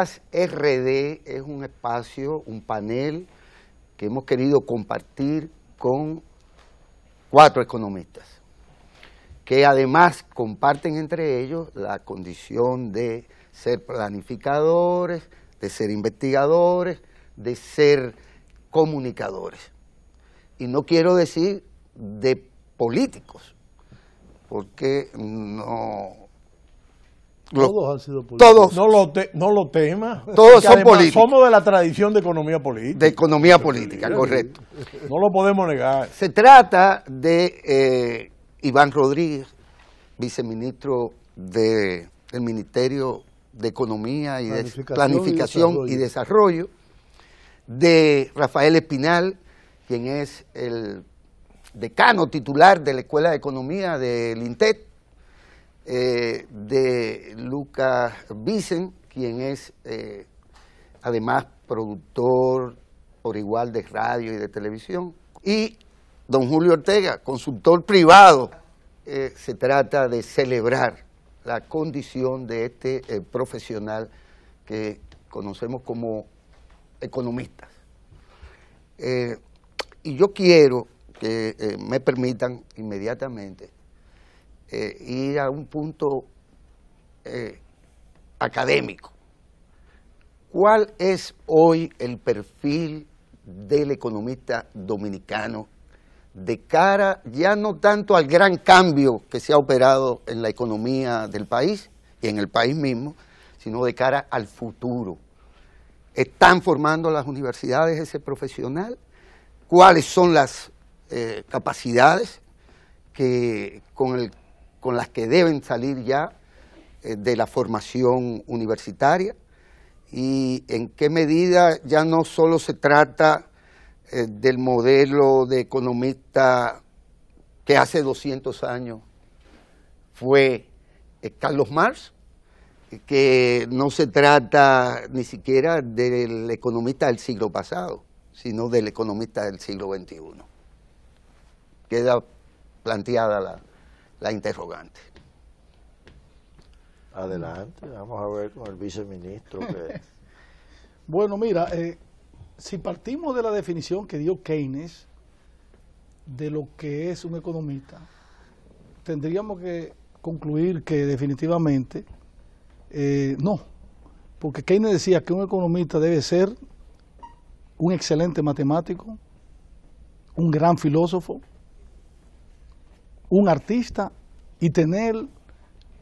RD es un espacio, un panel que hemos querido compartir con cuatro economistas, que además comparten entre ellos la condición de ser planificadores, de ser investigadores, de ser comunicadores. Y no quiero decir de políticos, porque no todos han sido políticos. no lo, temas. Todos son políticos. Somos de la tradición de economía política. De economía política, correcto. No lo podemos negar. Se trata de eh, Iván Rodríguez, viceministro de, del Ministerio de Economía y Planificación, de, Planificación y, desarrollo. de Rafael Espinal, quien es el decano titular de la Escuela de Economía del INTET, eh, de Lucas Vicen, quien es eh, además productor por igual de radio y de televisión, y don Julio Ortega, consultor privado. Eh, se trata de celebrar la condición de este profesional que conocemos como economistas. y yo quiero que me permitan inmediatamente eh, ir a un punto eh, académico. ¿Cuál es hoy el perfil del economista dominicano de cara ya no tanto al gran cambio que se ha operado en la economía del país y en el país mismo, sino de cara al futuro? ¿Están formando las universidades ese profesional? ¿Cuáles son las eh, capacidades que con el con las que deben salir ya eh, de la formación universitaria y en qué medida ya no solo se trata eh, del modelo de economista que hace 200 años fue eh, Carlos Marx, que no se trata ni siquiera del economista del siglo pasado, sino del economista del siglo XXI. Queda planteada la, la interrogante. Adelante, vamos a ver con el viceministro. bueno, mira, eh, si partimos de la definición que dio Keynes de lo que es un economista, tendríamos que concluir que definitivamente eh, no, porque Keynes decía que un economista debe ser un excelente matemático, un gran filósofo, un artista y tener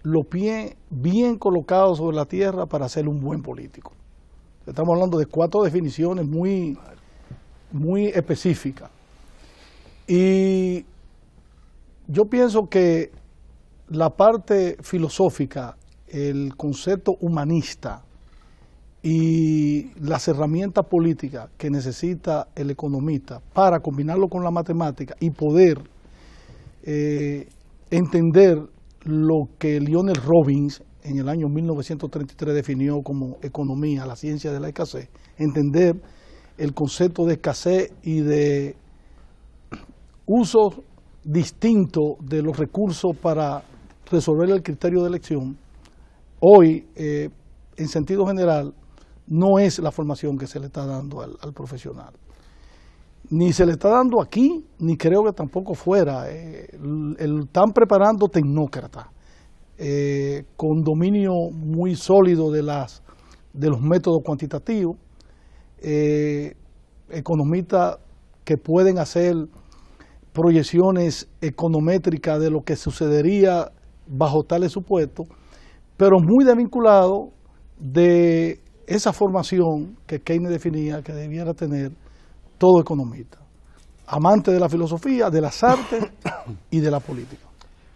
los pies bien colocados sobre la tierra para ser un buen político. Estamos hablando de cuatro definiciones muy, muy específicas. Y yo pienso que la parte filosófica, el concepto humanista y las herramientas políticas que necesita el economista para combinarlo con la matemática y poder eh, entender lo que Lionel Robbins en el año 1933 definió como economía, la ciencia de la escasez, entender el concepto de escasez y de uso distinto de los recursos para resolver el criterio de elección, hoy, eh, en sentido general, no es la formación que se le está dando al profesional ni se le está dando aquí, ni creo que tampoco fuera. Eh, el, están preparando tecnócratas, eh, con dominio muy sólido de, las, de los métodos cuantitativos, eh, economistas que pueden hacer proyecciones econométricas de lo que sucedería bajo tales supuestos, pero muy desvinculado de esa formación que Keynes definía que debiera tener todo economista, amante de la filosofía, de las artes y de la política.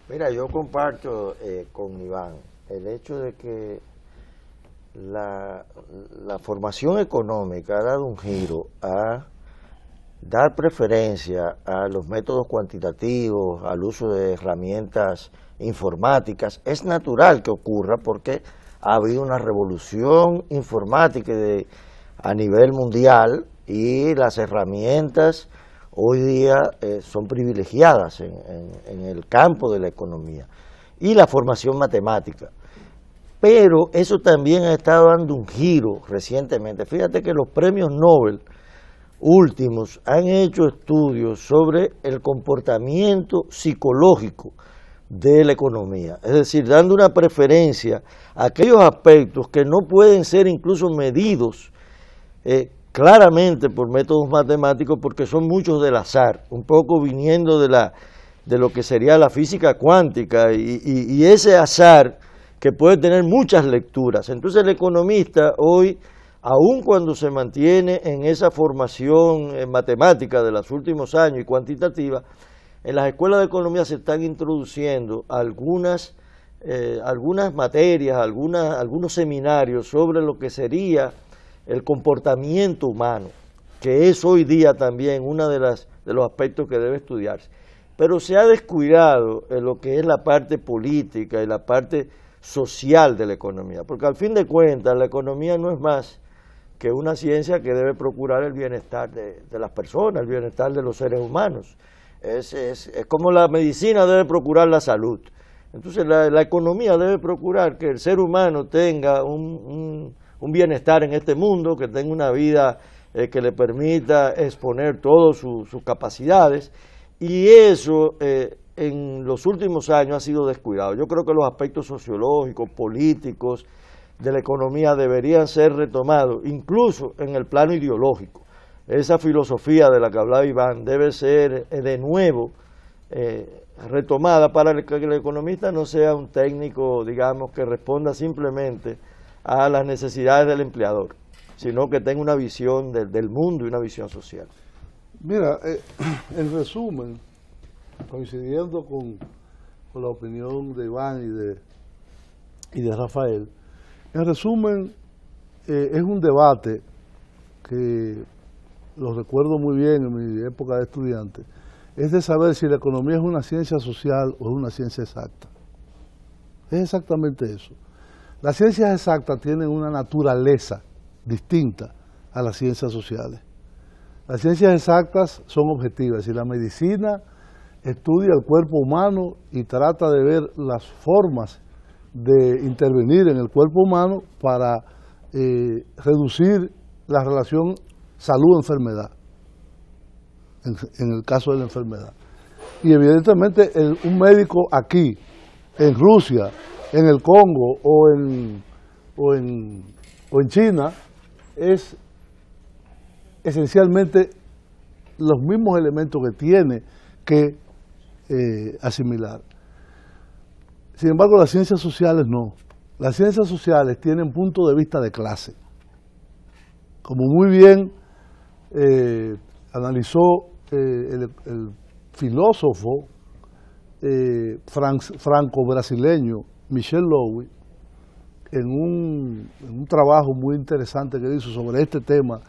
Mira, yo comparto eh, con Iván el hecho de que la, formación económica ha dado un giro a dar preferencia a los métodos cuantitativos, al uso de herramientas informáticas. Es natural que ocurra porque ha habido una revolución informática a nivel mundial y las herramientas hoy día eh, son privilegiadas en, el campo de la economía y la formación matemática. Pero eso también ha estado dando un giro recientemente. Fíjate que los premios Nobel últimos han hecho estudios sobre el comportamiento psicológico de la economía, es decir, dando una preferencia a aquellos aspectos que no pueden ser incluso medidos eh, claramente por métodos matemáticos porque son muchos del azar, un poco viniendo de, la, de lo que sería la física cuántica y, ese azar que puede tener muchas lecturas. Entonces el economista hoy, aun cuando se mantiene en esa formación en eh, matemática de los últimos años y cuantitativa, en las escuelas de economía se están introduciendo algunas, eh, algunas materias, algunos seminarios sobre lo que sería el comportamiento humano, que es hoy día también uno de, las, de los aspectos que debe estudiarse. Pero se ha descuidado en lo que es la parte política y la parte social de la economía, porque al fin de cuentas la economía no es más que una ciencia que debe procurar el bienestar de, las personas, el bienestar de los seres humanos. Es, es, como la medicina debe procurar la salud. Entonces la, economía debe procurar que el ser humano tenga un un bienestar en este mundo, que tenga una vida eh, que le permita exponer todas sus capacidades. Y eso eh, en los últimos años ha sido descuidado. Yo creo que los aspectos sociológicos, políticos, de la economía deberían ser retomados, incluso en el plano ideológico. Esa filosofía de la que hablaba Iván debe ser eh, de nuevo retomada para que el economista no sea un técnico, digamos, que responda simplemente a las necesidades del empleador, sino que tenga una visión del mundo y una visión social. Mira, eh, en resumen, coincidiendo con, la opinión de Iván y de, y de Rafael, en resumen, eh, es un debate que lo recuerdo muy bien en mi época de estudiante, es de saber si la economía es una ciencia social o es una ciencia exacta. Es exactamente eso. Las ciencias exactas tienen una naturaleza distinta a las ciencias sociales. Las ciencias exactas son objetivas y la medicina estudia el cuerpo humano y trata de ver las formas de intervenir en el cuerpo humano para eh, reducir la relación salud-enfermedad, en, el caso de la enfermedad. Y evidentemente un médico aquí, en Rusia, en el Congo o en, o en, China es esencialmente los mismos elementos que tiene que eh, asimilar. Sin embargo, las ciencias sociales no. Las ciencias sociales tienen punto de vista de clase. Como muy bien eh, analizó eh, el, filósofo franco-brasileño Michelle Lowe en un, un trabajo muy interesante que hizo sobre este tema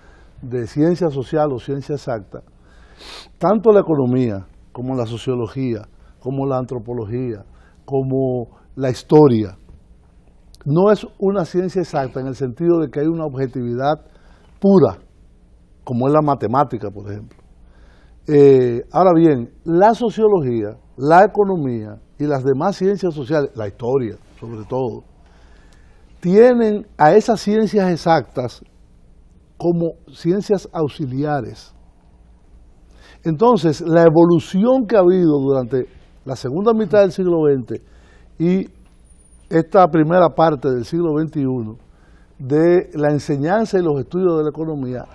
de ciencia social o ciencia exacta, tanto la economía como la sociología, como la antropología, como la historia, no es una ciencia exacta en el sentido de que hay una objetividad pura, como es la matemática, por ejemplo. Eh, ahora bien, la sociología, la economía y las demás ciencias sociales, la historia sobre todo, tienen a esas ciencias exactas como ciencias auxiliares. Entonces, la evolución que ha habido durante la segunda mitad del siglo XX y esta primera parte del siglo XXI de la enseñanza y los estudios de la economía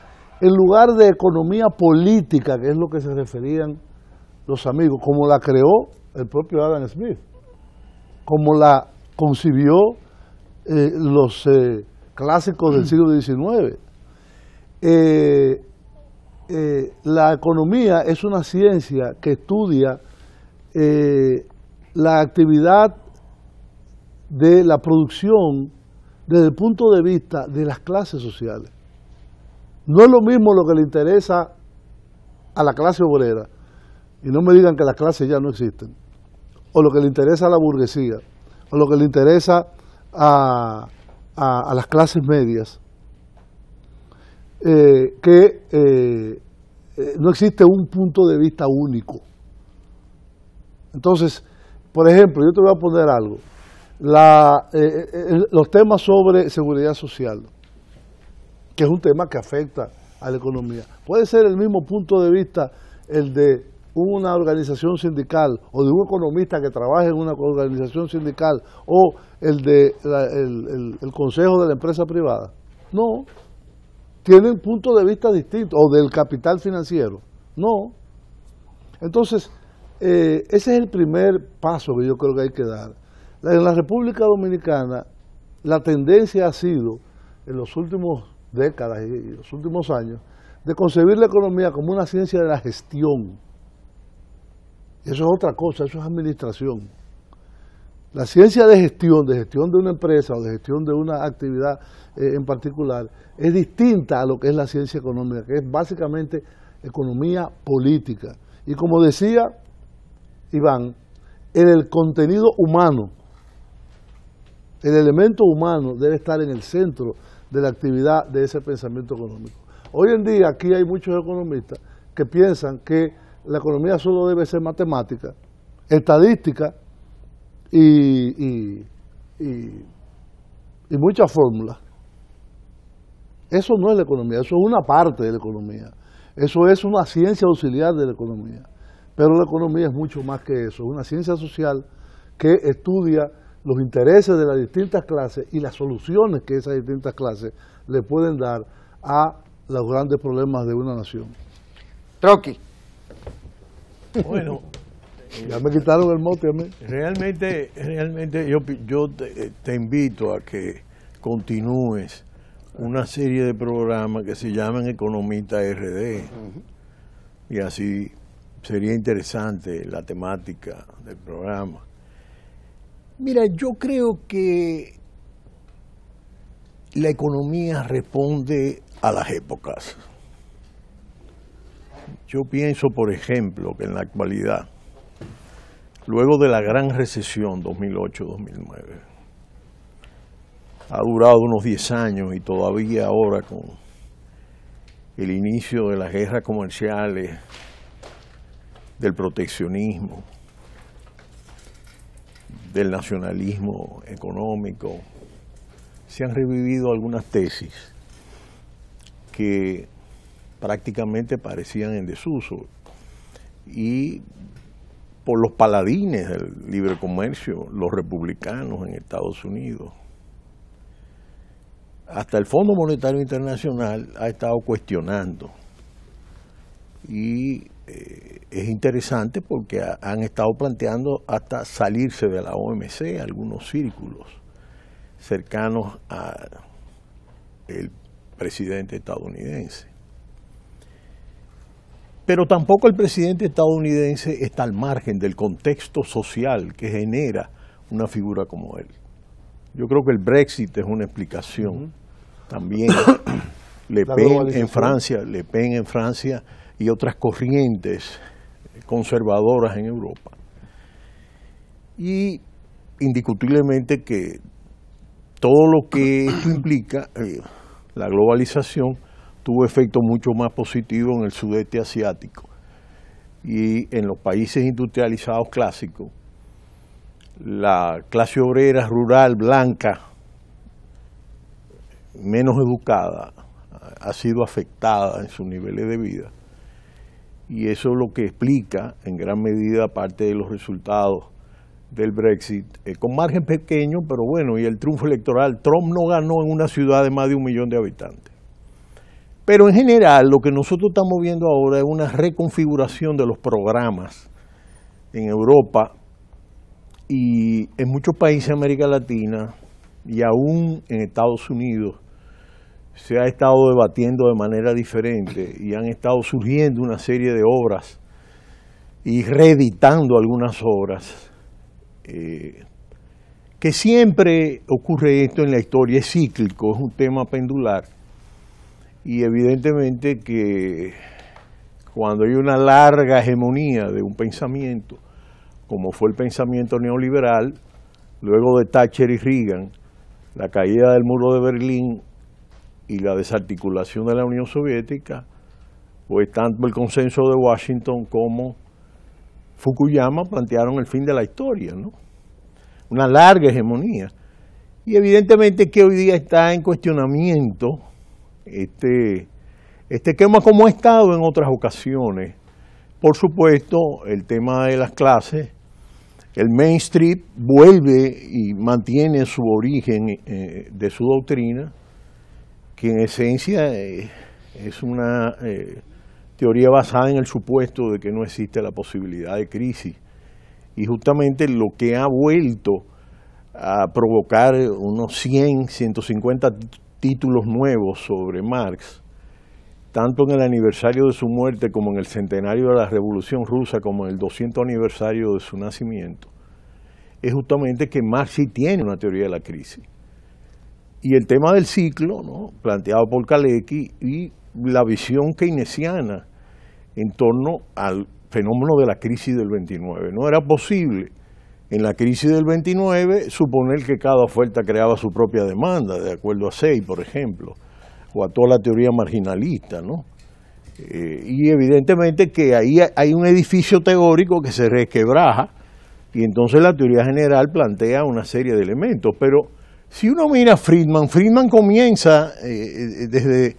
en lugar de economía política, que es lo que se referían los amigos, como la creó el propio Adam Smith, como la concibió eh, los eh, clásicos del mm. siglo XIX. Eh, la economía es una ciencia que estudia la actividad de la producción desde el punto de vista de las clases sociales. No es lo mismo lo que le interesa a la clase obrera, y no me digan que las clases ya no existen, o lo que le interesa a la burguesía, o lo que le interesa a, las clases medias, eh, que eh, eh, no existe un punto de vista único. Entonces, por ejemplo, yo te voy a poner algo. los temas sobre seguridad social que es un tema que afecta a la economía. Puede ser el mismo punto de vista el de una organización sindical o de un economista que trabaja en una organización sindical o el de consejo de la empresa privada. No, tienen puntos de vista distintos o del capital financiero. No. Entonces, eh, ese es el primer paso que yo creo que hay que dar. En la República Dominicana, la tendencia ha sido, en los últimos décadas y los últimos años, de concebir la economía como una ciencia de la gestión. Eso es otra cosa, eso es administración. La ciencia de gestión, de gestión de una empresa o de gestión de una actividad eh, en particular, es distinta a lo que es la ciencia económica, que es básicamente economía política. Y como decía Iván, en el contenido humano, el elemento humano debe estar en el centro de la actividad de ese pensamiento económico. Hoy en día aquí hay muchos economistas que piensan que la economía solo debe ser matemática, estadística y, muchas fórmulas. Eso no es la economía, eso es una parte de la economía. Eso es una ciencia auxiliar de la economía. Pero la economía es mucho más que eso, es una ciencia social que estudia los intereses de las distintas clases y las soluciones que esas distintas clases le pueden dar a los grandes problemas de una nación. Troqui. Bueno. ya me quitaron el mote Realmente, realmente yo, yo te, eh, te invito a que continúes una serie de programas que se llaman Economista RD. Y así sería interesante la temática del programa. Mira, yo creo que la economía responde a las épocas. Yo pienso, por ejemplo, que en la actualidad, luego de la gran recesión 2008-2009, ha durado unos 10 años y todavía ahora con el inicio de las guerras comerciales, del proteccionismo, del nacionalismo económico, se han revivido algunas tesis que prácticamente parecían en desuso y por los paladines del libre comercio, los republicanos en Estados Unidos. Hasta el Fondo Monetario Internacional ha estado cuestionando y eh, es interesante porque han estado planteando hasta salirse de la OMC algunos círculos cercanos al presidente estadounidense. Pero tampoco el presidente estadounidense está al margen del contexto social que genera una figura como él. Yo creo que el Brexit es una explicación también. Le en Francia, Le Pen en Francia y otras corrientes conservadoras en Europa. Y indiscutiblemente que todo lo que esto implica, eh, la globalización, tuvo efecto mucho más positivo en el sudeste asiático y en los países industrializados clásicos. La clase obrera rural blanca, menos educada, ha sido afectada en sus niveles de vida y eso es lo que explica en gran medida parte de los resultados del Brexit, eh, con margen pequeño, pero bueno, y el triunfo electoral. Trump no ganó en una ciudad de más de un millón de habitantes. Pero en general lo que nosotros estamos viendo ahora es una reconfiguración de los programas en Europa y en muchos países de América Latina y aún en Estados Unidos se ha estado debatiendo de manera diferente y han estado surgiendo una serie de obras y reeditando algunas obras. Eh, que siempre ocurre esto en la historia, es cíclico, es un tema pendular. Y evidentemente que cuando hay una larga hegemonía de un pensamiento, como fue el pensamiento neoliberal, luego de Thatcher y Reagan, la caída del muro de Berlín y la desarticulación de la Unión Soviética, pues tanto el consenso de Washington como Fukuyama plantearon el fin de la historia, ¿no? Una larga hegemonía. Y evidentemente que hoy día está en cuestionamiento este, este tema como ha estado en otras ocasiones. Por supuesto, el tema de las clases, el Main Street vuelve y mantiene su origen eh, de su doctrina, que en esencia eh, es una eh, teoría basada en el supuesto de que no existe la posibilidad de crisis. Y justamente lo que ha vuelto a provocar unos 100, 150 títulos nuevos sobre Marx, tanto en el aniversario de su muerte como en el centenario de la Revolución Rusa, como en el 200 aniversario de su nacimiento, es justamente que Marx sí tiene una teoría de la crisis y el tema del ciclo, ¿no? planteado por Kalecki, y la visión keynesiana en torno al fenómeno de la crisis del 29. No era posible en la crisis del 29 suponer que cada oferta creaba su propia demanda, de acuerdo a Say, por ejemplo, o a toda la teoría marginalista, ¿no? Eh, y evidentemente que ahí hay un edificio teórico que se requebraja y entonces la teoría general plantea una serie de elementos, pero si uno mira Friedman, Friedman comienza eh, eh, desde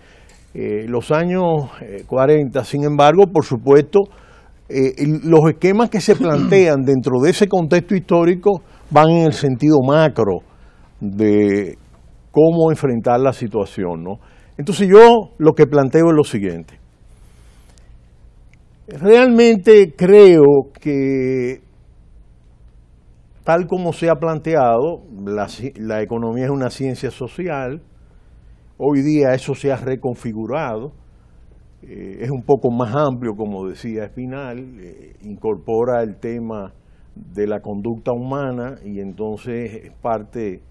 eh, los años 40, sin embargo, por supuesto, los esquemas que se plantean dentro de ese contexto histórico van en el sentido macro de cómo enfrentar la situación. ¿no? Entonces yo lo que planteo es lo siguiente. Realmente creo que Tal como se ha planteado, la, economía es una ciencia social, hoy día eso se ha reconfigurado, eh, es un poco más amplio, como decía Espinal, eh, incorpora el tema de la conducta humana y entonces es parte,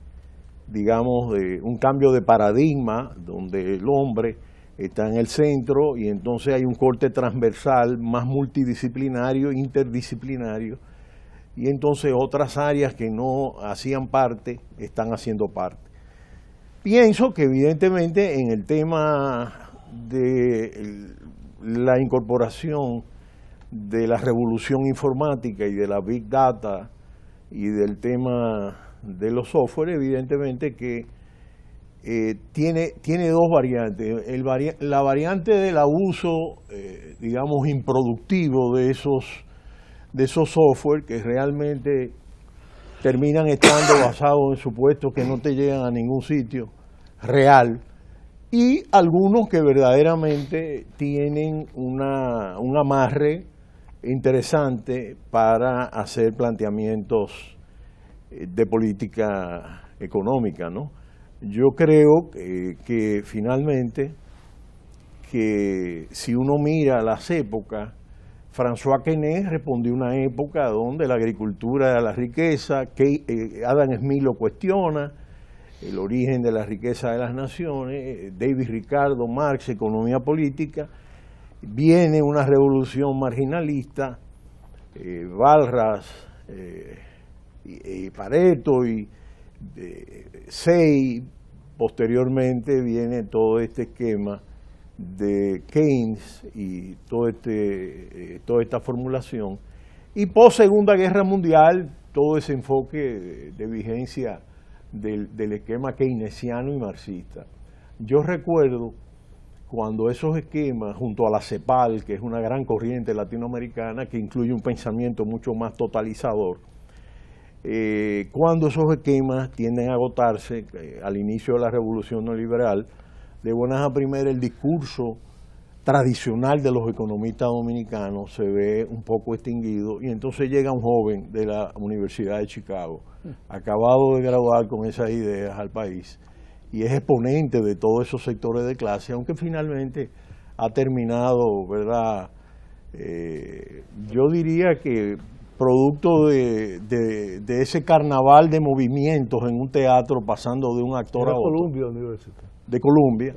digamos, de un cambio de paradigma donde el hombre está en el centro y entonces hay un corte transversal más multidisciplinario, interdisciplinario, y entonces otras áreas que no hacían parte están haciendo parte. Pienso que evidentemente en el tema de la incorporación de la revolución informática y de la Big Data y del tema de los software, evidentemente que eh, tiene, tiene dos variantes. El la variante del abuso, eh, digamos, improductivo de esos de esos software que realmente terminan estando basados en supuestos que no te llegan a ningún sitio real y algunos que verdaderamente tienen una, un amarre interesante para hacer planteamientos eh, de política económica, ¿no? Yo creo que, eh, que finalmente que si uno mira las épocas, François Quesnay respondió una época donde la agricultura era la riqueza, eh, Adam Smith lo cuestiona, el origen de la riqueza de las naciones, eh, David Ricardo, Marx, economía política, viene una revolución marginalista, Walras eh, y, Pareto y Sey, posteriormente viene todo este esquema de Keynes y este, eh, toda esta formulación. Y post Segunda Guerra Mundial, todo ese enfoque de, vigencia del, esquema keynesiano y marxista. Yo recuerdo cuando esos esquemas, junto a la CEPAL, que es una gran corriente latinoamericana que incluye un pensamiento mucho más totalizador, eh, cuando esos esquemas tienden a agotarse eh, al inicio de la revolución neoliberal, de buenas a primeras el discurso tradicional de los economistas dominicanos se ve un poco extinguido y entonces llega un joven de la Universidad de Chicago, mm. acabado de graduar con esas ideas al país y es exponente de todos esos sectores de clase, aunque finalmente ha terminado, ¿verdad? Eh, yo diría que producto de, ese carnaval de movimientos en un teatro pasando de un actor a otro de Colombia.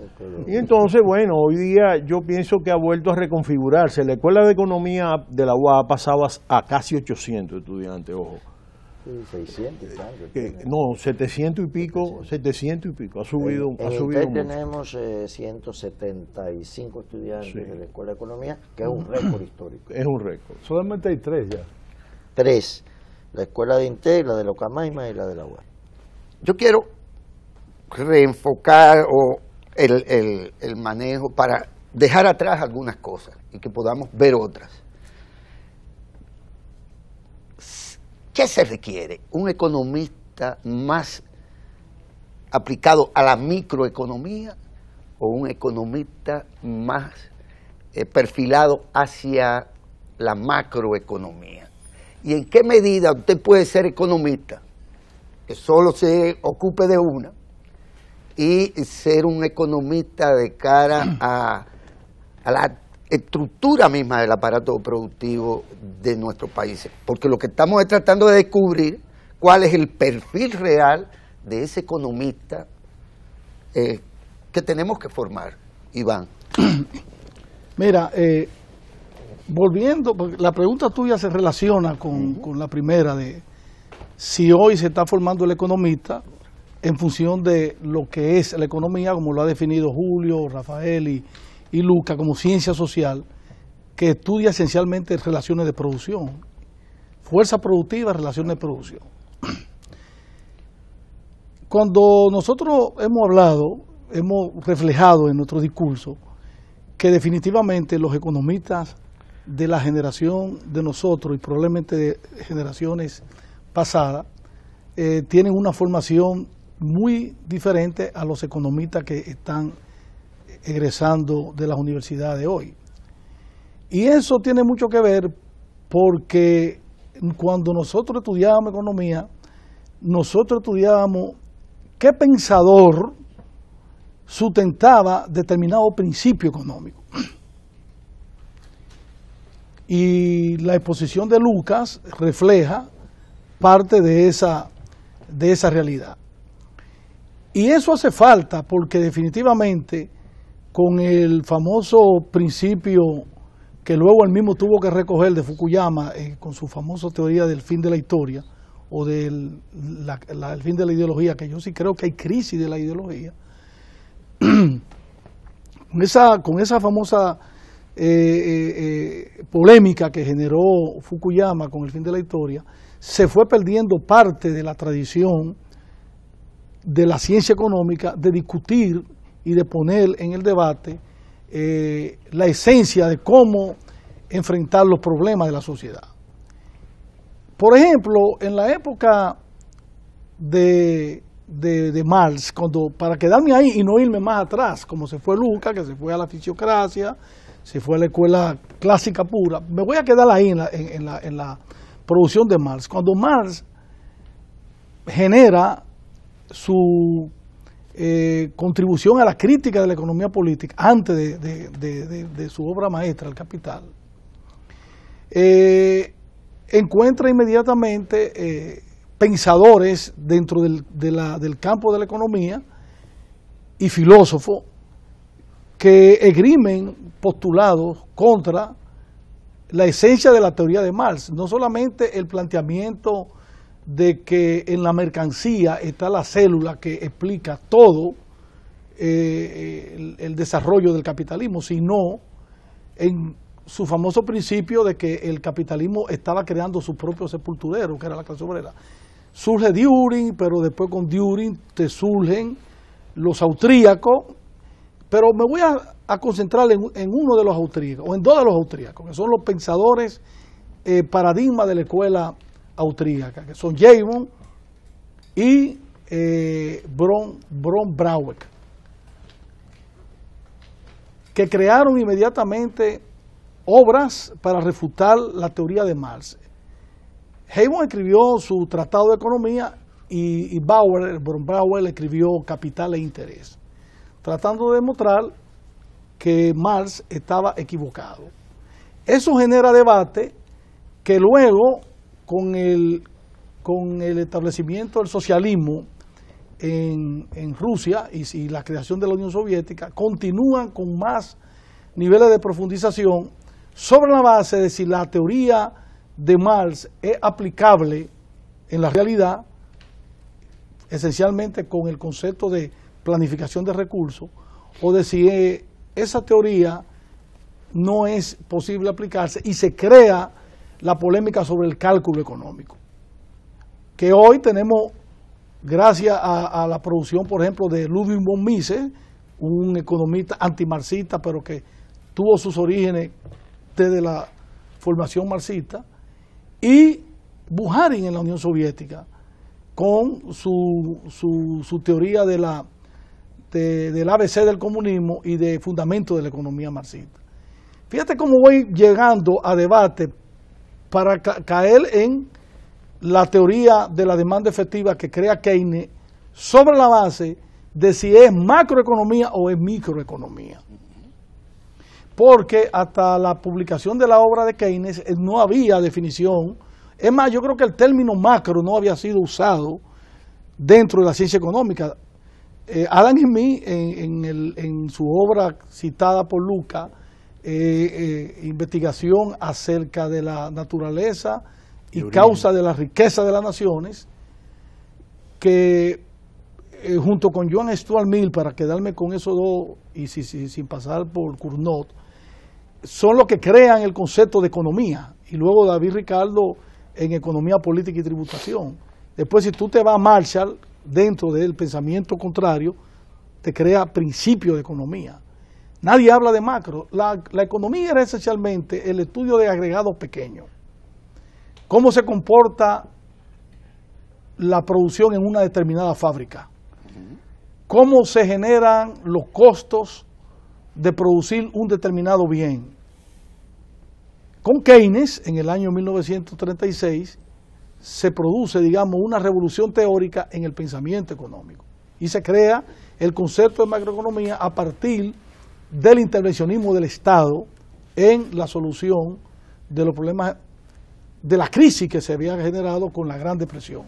Y entonces, bueno, hoy día yo pienso que ha vuelto a reconfigurarse. La Escuela de Economía de la UA ha pasado a, casi 800 estudiantes, ojo. 600 y no, 700 eh, y pico, 700, y pico, ha subido, ha subido tenemos 175 eh, estudiantes de la Escuela de Economía, que es un récord histórico. Es un récord. Solamente hay tres ya. Tres, la Escuela de Integra, la de Locamaima y la de la UA Yo quiero reenfocar o el, manejo para dejar atrás algunas cosas y que podamos ver otras. ¿Qué se requiere? Un economista más aplicado a la microeconomía o un economista más eh, perfilado hacia la macroeconomía. ¿Y en qué medida usted puede ser economista que solo se ocupe de una y ser un economista de cara a, la estructura misma del aparato productivo de nuestros países. Porque lo que estamos es tratando de descubrir cuál es el perfil real de ese economista eh, que tenemos que formar, Iván. Mira, eh, volviendo, la pregunta tuya se relaciona con, con, la primera de si hoy se está formando el economista en función de lo que es la economía, como lo ha definido Julio, Rafael y, Luca, como ciencia social, que estudia esencialmente relaciones de producción, fuerza productiva, relaciones de producción. Cuando nosotros hemos hablado, hemos reflejado en nuestro discurso que definitivamente los economistas de la generación de nosotros y probablemente de generaciones pasadas eh, tienen una formación muy diferente a los economistas que están egresando de las universidades de hoy. Y eso tiene mucho que ver porque cuando nosotros estudiábamos economía, nosotros estudiábamos qué pensador sustentaba determinado principio económico. Y la exposición de Lucas refleja parte de esa, de esa realidad. Y eso hace falta porque definitivamente con el famoso principio que luego él mismo tuvo que recoger de Fukuyama eh, con su famosa teoría del fin de la historia o del el fin de la ideología, que yo sí creo que hay crisis de la ideología, con, esa, con esa famosa eh, eh, polémica que generó Fukuyama con el fin de la historia, se fue perdiendo parte de la tradición de la ciencia económica, de discutir y de poner en el debate eh, la esencia de cómo enfrentar los problemas de la sociedad. Por ejemplo, en la época de, Marx, cuando, para quedarme ahí y no irme más atrás, como se fue Luca, que se fue a la fisiocracia, se fue a la escuela clásica pura, me voy a quedar ahí la, en, en la, en la producción de Marx. Cuando Marx genera su eh, contribución a la crítica de la economía política antes de, su obra maestra, El Capital, eh, encuentra inmediatamente eh, pensadores dentro del, del campo de la economía y filósofos que egrimen postulados contra la esencia de la teoría de Marx, no solamente el planteamiento de que en la mercancía está la célula que explica todo eh, el, desarrollo del capitalismo, sino en su famoso principio de que el capitalismo estaba creando su propio sepulturero, que era la clase obrera. Surge During, pero después con During te surgen los austríacos, pero me voy a, concentrar en, uno de los austríacos, o en dos de los austríacos, que son los pensadores eh, paradigma de la escuela austríaca, que son Javon y eh, Bron, Bron que crearon inmediatamente obras para refutar la teoría de Marx. Javon escribió su Tratado de Economía y, Bauer, Bron Brauer escribió Capital e Interés, tratando de demostrar que Marx estaba equivocado. Eso genera debate que luego con el, con el establecimiento del socialismo en, Rusia y, la creación de la Unión Soviética, continúan con más niveles de profundización sobre la base de si la teoría de Marx es aplicable en la realidad, esencialmente con el concepto de planificación de recursos, o de si esa teoría no es posible aplicarse y se crea la polémica sobre el cálculo económico, que hoy tenemos, gracias a, la producción, por ejemplo, de Ludwig von Mises, un economista antimarxista, pero que tuvo sus orígenes desde la formación marxista, y Buharin en la Unión Soviética, con su, teoría de la, del ABC del comunismo y de fundamento de la economía marxista. Fíjate cómo voy llegando a debate para caer en la teoría de la demanda efectiva que crea Keynes sobre la base de si es macroeconomía o es microeconomía. Porque hasta la publicación de la obra de Keynes eh, no había definición. Es más, yo creo que el término macro no había sido usado dentro de la ciencia económica. Eh, Adam Smith, en, en su obra citada por Luca, eh, eh, investigación acerca de la naturaleza y, causa de la riqueza de las naciones, que eh, junto con John Stuart Mill, para quedarme con esos dos y sin pasar por Cournot, son los que crean el concepto de economía. Y luego David Ricardo en economía política y tributación. Después, si tú te vas a Marshall, dentro del pensamiento contrario, te crea principio de economía. Nadie habla de macro. La, economía era esencialmente el estudio de agregados pequeños. Cómo se comporta la producción en una determinada fábrica. Cómo se generan los costos de producir un determinado bien. Con Keynes, en el año 1936, se produce, digamos, una revolución teórica en el pensamiento económico y se crea el concepto de macroeconomía a partir del intervencionismo del Estado en la solución de los problemas de la crisis que se había generado con la Gran Depresión.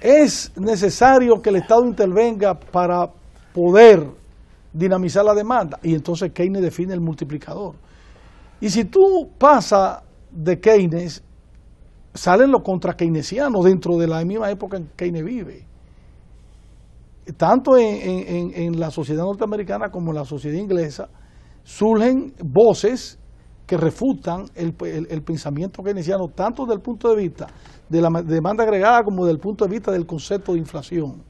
Es necesario que el Estado intervenga para poder dinamizar la demanda y entonces Keynes define el multiplicador. Y si tú pasas de Keynes, salen los contra-keynesianos dentro de la misma época en que Keynes vive tanto en, la sociedad norteamericana como en la sociedad inglesa, surgen voces que refutan el, el pensamiento keynesiano, tanto desde el punto de vista de la demanda agregada como desde el punto de vista del concepto de inflación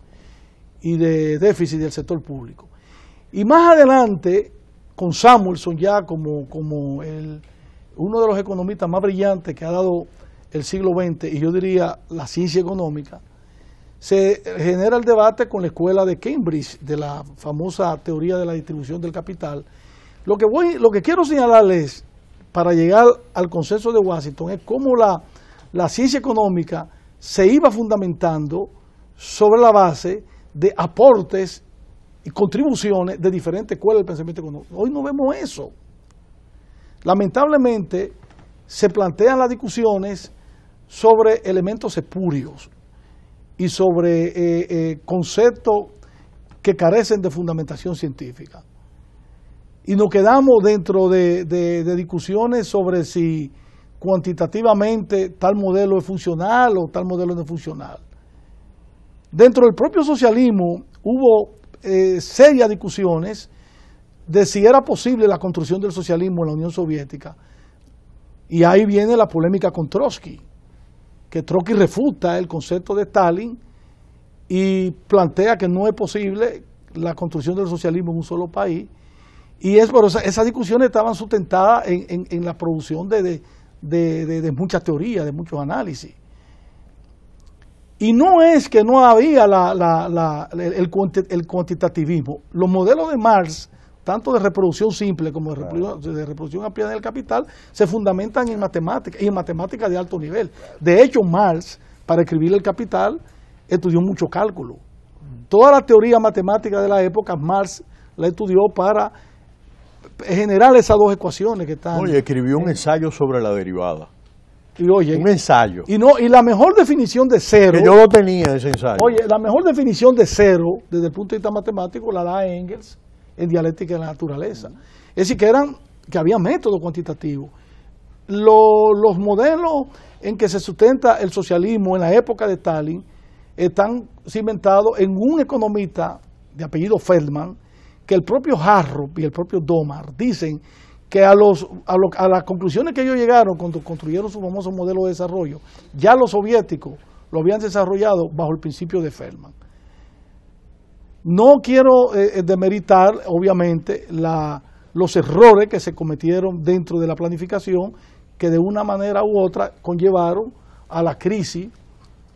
y de déficit del sector público. Y más adelante, con Samuelson ya como, uno de los economistas más brillantes que ha dado el siglo XX, y yo diría la ciencia económica, se genera el debate con la escuela de Cambridge de la famosa teoría de la distribución del capital. Lo que, voy, lo que quiero señalarles para llegar al consenso de Washington es cómo la, la ciencia económica se iba fundamentando sobre la base de aportes y contribuciones de diferentes escuelas del pensamiento económico. Hoy no vemos eso. Lamentablemente se plantean las discusiones sobre elementos espurios, y sobre eh, eh, conceptos que carecen de fundamentación científica. Y nos quedamos dentro de, discusiones sobre si cuantitativamente tal modelo es funcional o tal modelo no es funcional. Dentro del propio socialismo hubo eh, serias discusiones de si era posible la construcción del socialismo en la Unión Soviética. Y ahí viene la polémica con Trotsky que Trotsky refuta el concepto de Stalin y plantea que no es posible la construcción del socialismo en un solo país. Y es por esas discusiones estaban sustentadas en, en, la producción de, de, de, de, muchas teorías, de muchos análisis. Y no es que no había la, la, la, el, el, cuantitativismo. Los modelos de Marx tanto de reproducción simple como de, reproducción, de del capital, se fundamentan en matemáticas y en matemáticas de alto nivel. De hecho, Marx, para escribir el capital, estudió mucho cálculo. Toda la teoría matemática de la época, Marx la estudió para generar esas dos ecuaciones que están. Oye, escribió un ensayo sobre la derivada. Y oye, un ensayo. Y no, y la mejor definición de cero. Que yo lo tenía ese ensayo. Oye, la mejor definición de cero, desde el punto de vista matemático, la da Engels en dialéctica de la naturaleza. Es decir, que, eran, que había método cuantitativo. los modelos en que se sustenta el socialismo en la época de Stalin están cimentados en un economista de apellido Feldman, que el propio Harrop y el propio Domar dicen que a, los, a, a, las conclusiones que ellos llegaron cuando construyeron su famoso modelo de desarrollo, ya los soviéticos lo habían desarrollado bajo el principio de Feldman. No quiero eh, eh, demeritar, obviamente, los errores que se cometieron dentro de la planificación que de una manera u otra conllevaron a la crisis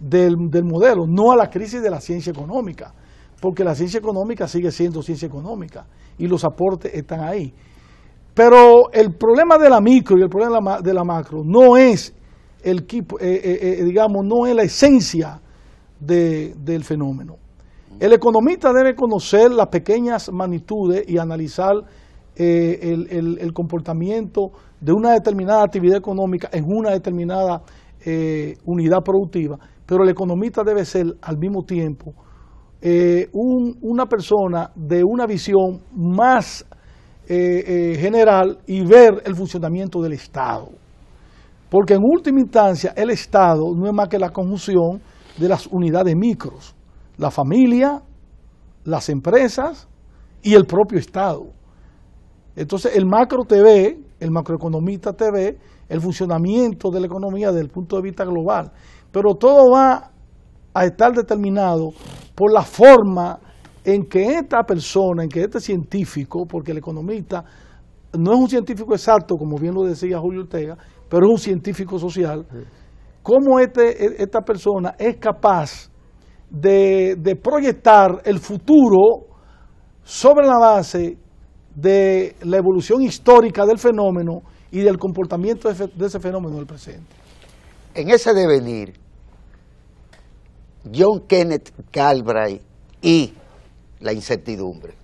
del, modelo, no a la crisis de la ciencia económica, porque la ciencia económica sigue siendo ciencia económica y los aportes están ahí. Pero el problema de la micro y el problema de la macro no es el eh, digamos, no es la esencia del fenómeno. El economista debe conocer las pequeñas magnitudes y analizar eh, el, comportamiento de una determinada actividad económica en una determinada eh, unidad productiva, pero el economista debe ser al mismo tiempo eh, una persona de una visión más general y ver el funcionamiento del Estado. Porque en última instancia el Estado no es más que la conjunción de las unidades micros la familia, las empresas y el propio Estado. Entonces, el macro te ve, el macroeconomista te ve, el funcionamiento de la economía desde el punto de vista global. Pero todo va a estar determinado por la forma en que esta persona, en que este científico, porque el economista no es un científico exacto, como bien lo decía Julio Ortega, pero es un científico social, cómo este, e, esta persona es capaz de, proyectar el futuro sobre la base de la evolución histórica del fenómeno y del comportamiento de ese fenómeno en el presente. En ese devenir, John Kenneth Galbraith y la incertidumbre.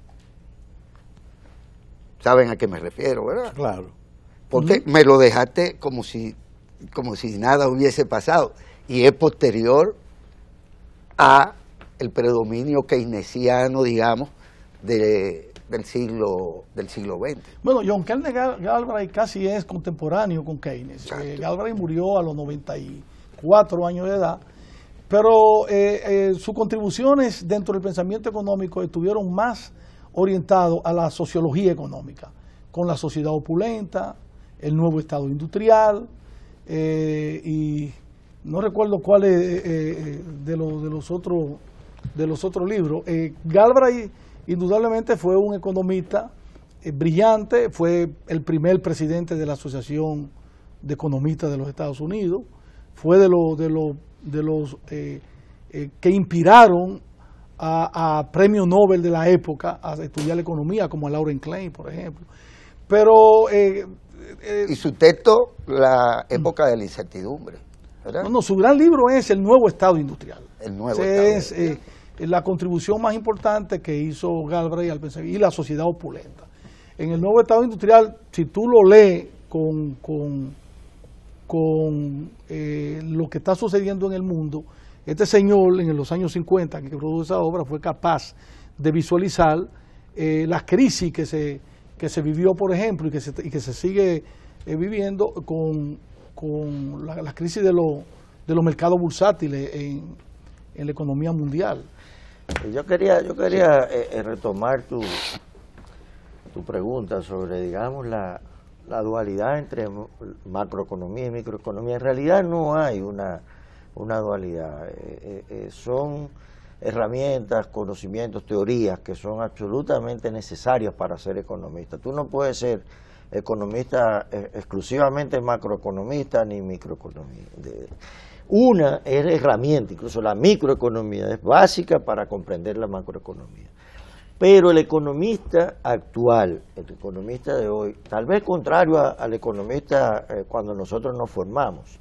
¿Saben a qué me refiero, verdad? Claro. Porque me lo dejaste como si, como si nada hubiese pasado. Y es posterior a el predominio keynesiano, digamos, de, del, siglo, del siglo XX. Bueno, John Kenneth Galbraith casi es contemporáneo con Keynes. Eh, Galbraith murió a los 94 años de edad, pero eh, eh, sus contribuciones dentro del pensamiento económico estuvieron más orientados a la sociología económica, con la sociedad opulenta, el nuevo estado industrial y no recuerdo cuál es eh, eh, de, los, de los otros de los otros libros. Eh, Galbraith indudablemente fue un economista brillante, fue el primer presidente de la Asociación de Economistas de los Estados Unidos, fue de, de, de los que inspiraron a, premio premios Nobel de la época a estudiar la economía, como a Lauren Klein, por ejemplo. Pero... ¿Y su texto, La época de la incertidumbre? No, no, su gran libro es El Nuevo Estado Industrial. El Nuevo Estado. Es eh, la contribución más importante que hizo Galbraith al y la sociedad opulenta. En el Nuevo Estado Industrial, si tú lo lees con, con, con eh, lo que está sucediendo en el mundo, este señor en los años 50 que produjo esa obra fue capaz de visualizar eh, la crisis que se, que se vivió, por ejemplo, y que se, que se sigue viviendo con con la, crisis de, de, los mercados bursátiles en, la economía mundial. Eh, yo quería, yo quería eh, eh, retomar tu, tu pregunta sobre, digamos, la, dualidad entre macroeconomía y microeconomía. En realidad no hay una, dualidad. son herramientas, conocimientos, teorías que son absolutamente necesarias para ser economista. Tú no puedes ser economista eh, exclusivamente macroeconomista ni microeconomía. Una es herramienta, incluso la microeconomía es básica para comprender la macroeconomía. Pero el economista actual, el economista de hoy, tal vez contrario al economista eh, cuando nosotros nos formamos,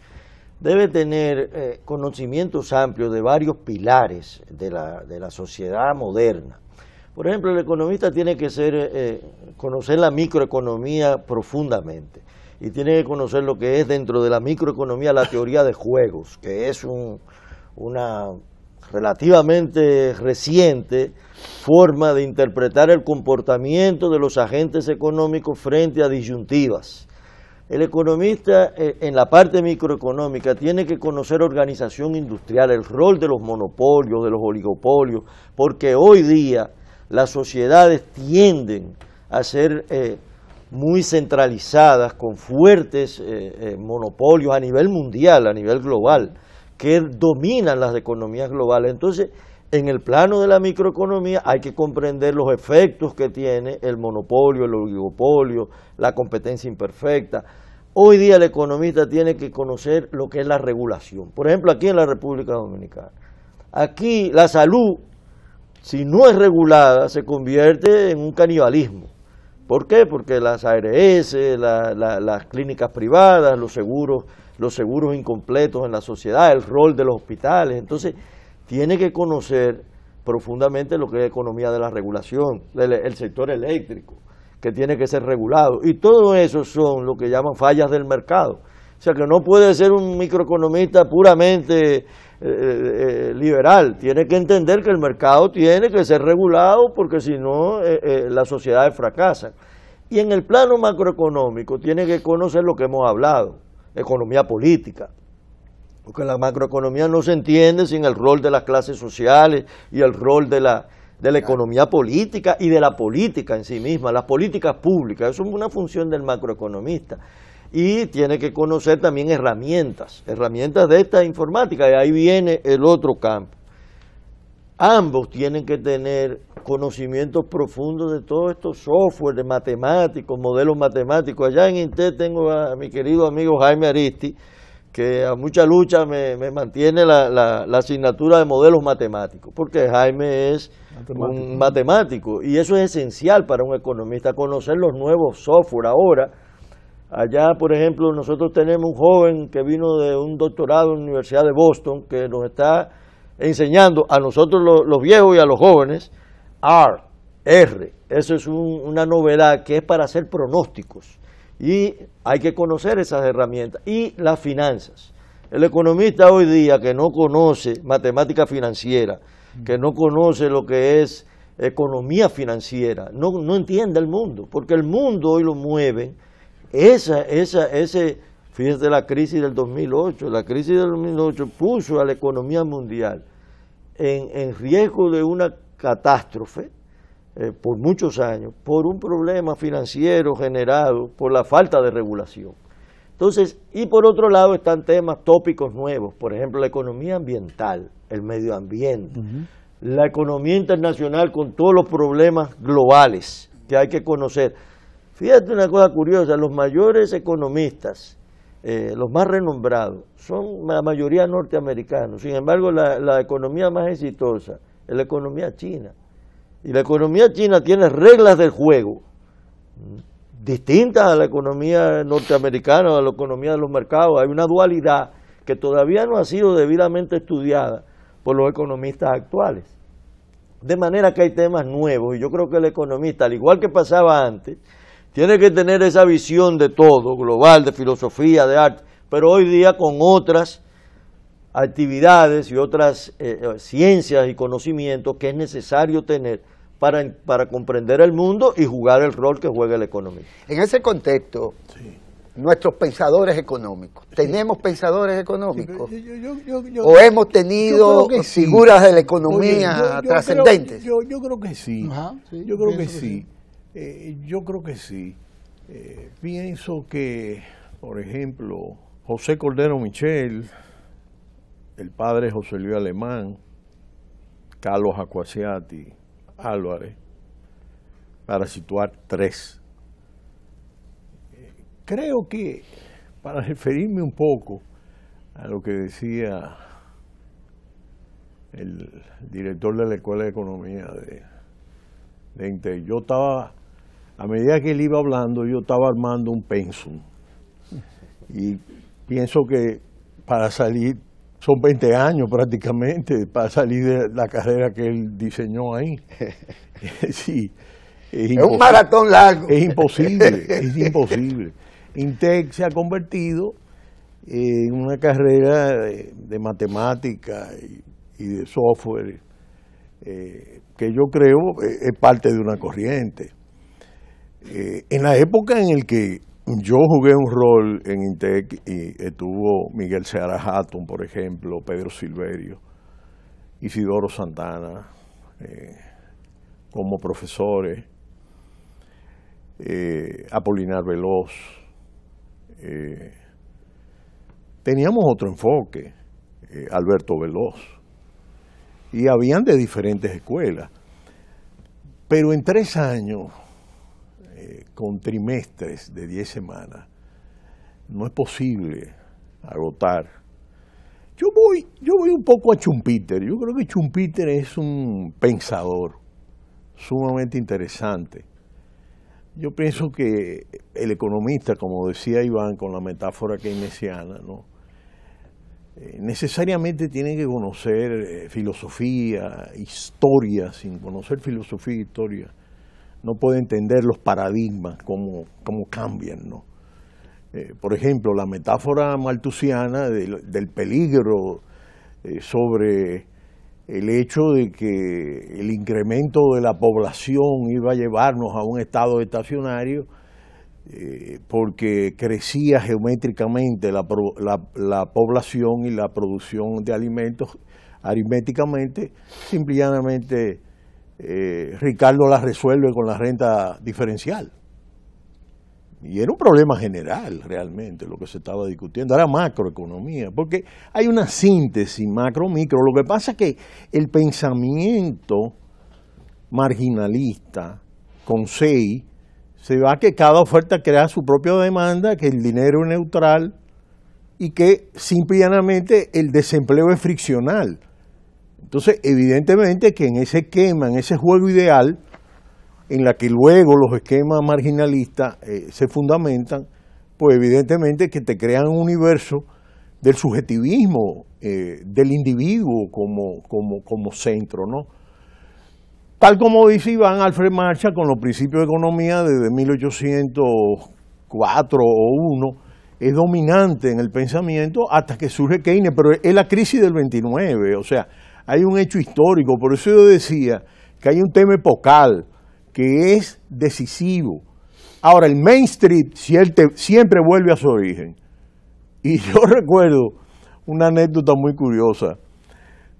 debe tener eh, conocimientos amplios de varios pilares de la sociedad moderna por ejemplo, el economista tiene que eh, eh, conocer la microeconomía profundamente y tiene que conocer lo que es dentro de la microeconomía la teoría de juegos, que es una relativamente reciente forma de interpretar el comportamiento de los agentes económicos frente a disyuntivas. El economista eh, en la parte microeconómica tiene que conocer organización industrial, el rol de los monopolios, de los oligopolios, porque hoy día las sociedades tienden a ser eh, muy centralizadas, con fuertes eh, eh, monopolios a nivel mundial, a nivel global, que dominan las economías globales. Entonces, en el plano de la microeconomía hay que comprender los efectos que tiene el monopolio, el oligopolio, la competencia imperfecta. Hoy día el economista tiene que conocer lo que es la regulación. Por ejemplo, aquí en la República Dominicana. Aquí la salud si no es regulada, se convierte en un canibalismo. ¿Por qué? Porque las ARS, las clínicas privadas, los seguros, los seguros incompletos en la sociedad, el rol de los hospitales. Entonces, tiene que conocer profundamente lo que es economía de la regulación, el, el sector eléctrico, que tiene que ser regulado. Y todo eso son lo que llaman fallas del mercado. O sea que no puede ser un microeconomista puramente eh, eh, eh, liberal, tiene que entender que el mercado tiene que ser regulado porque si no eh, las sociedades fracasan. Y en el plano macroeconómico tiene que conocer lo que hemos hablado, economía política, porque la macroeconomía no se entiende sin el rol de las clases sociales y el rol de la, de la economía política y de la política en sí misma, las políticas públicas, eso es una función del macroeconomista y tiene que conocer también herramientas, herramientas de esta informática, y ahí viene el otro campo. Ambos tienen que tener conocimientos profundos de todos estos software, de matemáticos, modelos matemáticos. Allá en Intel tengo a mi querido amigo Jaime Aristi, que a mucha lucha me, mantiene la, asignatura de modelos matemáticos, porque Jaime es un matemático y eso es esencial para un economista, conocer los nuevos software ahora Allá, por ejemplo, nosotros tenemos un joven que vino de un doctorado en la Universidad de Boston que nos está enseñando a nosotros los, viejos y a los jóvenes R, R. Eso es una novedad que es para hacer pronósticos y hay que conocer esas herramientas y las finanzas. El economista hoy día que no conoce matemática financiera, que no conoce lo que es economía financiera, no, no entiende el mundo, porque el mundo hoy lo mueven esa, esa, ese, fíjense la crisis del 2008, la crisis del 2008 puso a la economía mundial en, riesgo de una catástrofe eh, por muchos años, por un problema financiero generado por la falta de regulación. Entonces, y por otro lado están temas tópicos nuevos, por ejemplo, la economía ambiental, el medio ambiente, la economía internacional con todos los problemas globales que hay que conocer. Fíjate una cosa curiosa, los mayores economistas, eh, los más renombrados, son la mayoría norteamericanos. Sin embargo, la, economía más exitosa es la economía china. Y la economía china tiene reglas del juego mm, distintas a la economía norteamericana, a la economía de los mercados. Hay una dualidad que todavía no ha sido debidamente estudiada por los economistas actuales. De manera que hay temas nuevos y yo creo que el economista, al igual que pasaba antes, tiene que tener esa visión de todo, global, de filosofía, de arte, pero hoy día con otras actividades y otras eh, eh, ciencias y conocimientos que es necesario tener para, para, comprender el mundo y jugar el rol que juega la economía. En ese contexto, nuestros pensadores económicos, ¿tenemos pensadores económicos? ¿O hemos tenido figuras de la economía trascendentes? yo, creo que sí, yo creo que sí. Eh, yo creo que sí. Eh, pienso que, por ejemplo, José Cordero Michel, el padre José Luis Alemán, Carlos Acuasiati, Álvarez, para situar tres. Eh, creo que, para referirme un poco a lo que decía el director de la Escuela de Economía de, de yo estaba a medida que él iba hablando, yo estaba armando un pensum. Y pienso que para salir, son 20 años prácticamente, para salir de la carrera que él diseñó ahí. sí. Es, un maratón largo. Es imposible, es imposible. Intec se ha convertido en una carrera de, matemática y, de software eh, que yo creo eh, es parte de una corriente. Eh, en la época en el que yo jugué un rol en Intec y estuvo Miguel Seara Hatton, por ejemplo, Pedro Silverio, Isidoro Santana, eh, como profesores, eh, Apolinar Veloz. teníamos otro enfoque, Alberto Veloz, y habían de diferentes escuelas. Pero en tres años eh, con trimestres de 10 semanas, no es posible agotar. Yo voy, yo voy un poco a Chumpeter. Yo creo que Chumpeter es un pensador sumamente interesante. Yo pienso que el economista, como decía Iván con la metáfora keynesiana, ¿no? Eh, necesariamente tiene que conocer eh, filosofía, historia, sin conocer filosofía e historia no puede entender los paradigmas, cómo, cambian, ¿no? Eh, por ejemplo, la metáfora maltusiana del, peligro eh, sobre el hecho de que el incremento de la población iba a llevarnos a un estado estacionario eh, porque crecía geométricamente la, la, población y la producción de alimentos aritméticamente, simplemente eh, Ricardo la resuelve con la renta diferencial. Y era un problema general realmente lo que se estaba discutiendo, era macroeconomía, porque hay una síntesis macro-micro. Lo que pasa es que el pensamiento marginalista con SEI se va a que cada oferta crea su propia demanda, que el dinero es neutral y que simplemente el desempleo es friccional. Entonces, evidentemente que en ese esquema, en ese juego ideal, en la que luego los esquemas marginalistas eh, se fundamentan, pues evidentemente que te crean un universo del subjetivismo eh, del individuo como, centro, ¿no? Tal como dice Iván Alfred Marcha con los principios de economía desde 1804 o 1, es dominante en el pensamiento hasta que surge Keynes, pero es la crisis del 29, o sea, hay un hecho histórico, por eso yo decía que hay un tema epocal que es decisivo. Ahora, el Main Street siempre, vuelve a su origen. Y yo recuerdo una anécdota muy curiosa,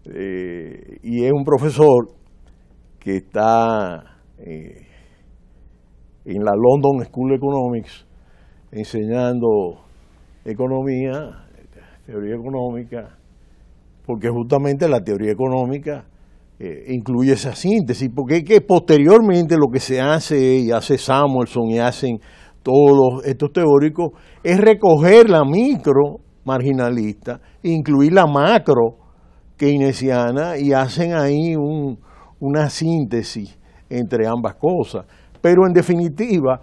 eh, y es un profesor que está eh, en la London School of Economics enseñando economía, teoría económica, porque justamente la teoría económica eh, incluye esa síntesis, porque es que posteriormente lo que se hace, y hace Samuelson, y hacen todos estos teóricos, es recoger la micro marginalista, incluir la macro keynesiana, y hacen ahí una síntesis entre ambas cosas. Pero en definitiva,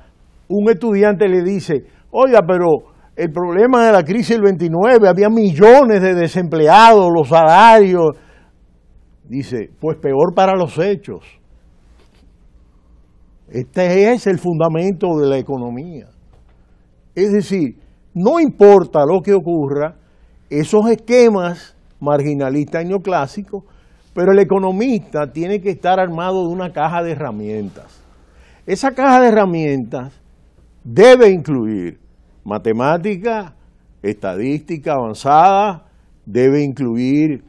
un estudiante le dice, oiga, pero el problema de la crisis del 29, había millones de desempleados, los salarios. Dice, pues peor para los hechos. Este es el fundamento de la economía. Es decir, no importa lo que ocurra, esos esquemas marginalistas y neoclásicos, pero el economista tiene que estar armado de una caja de herramientas. Esa caja de herramientas debe incluir matemática, estadística avanzada, debe incluir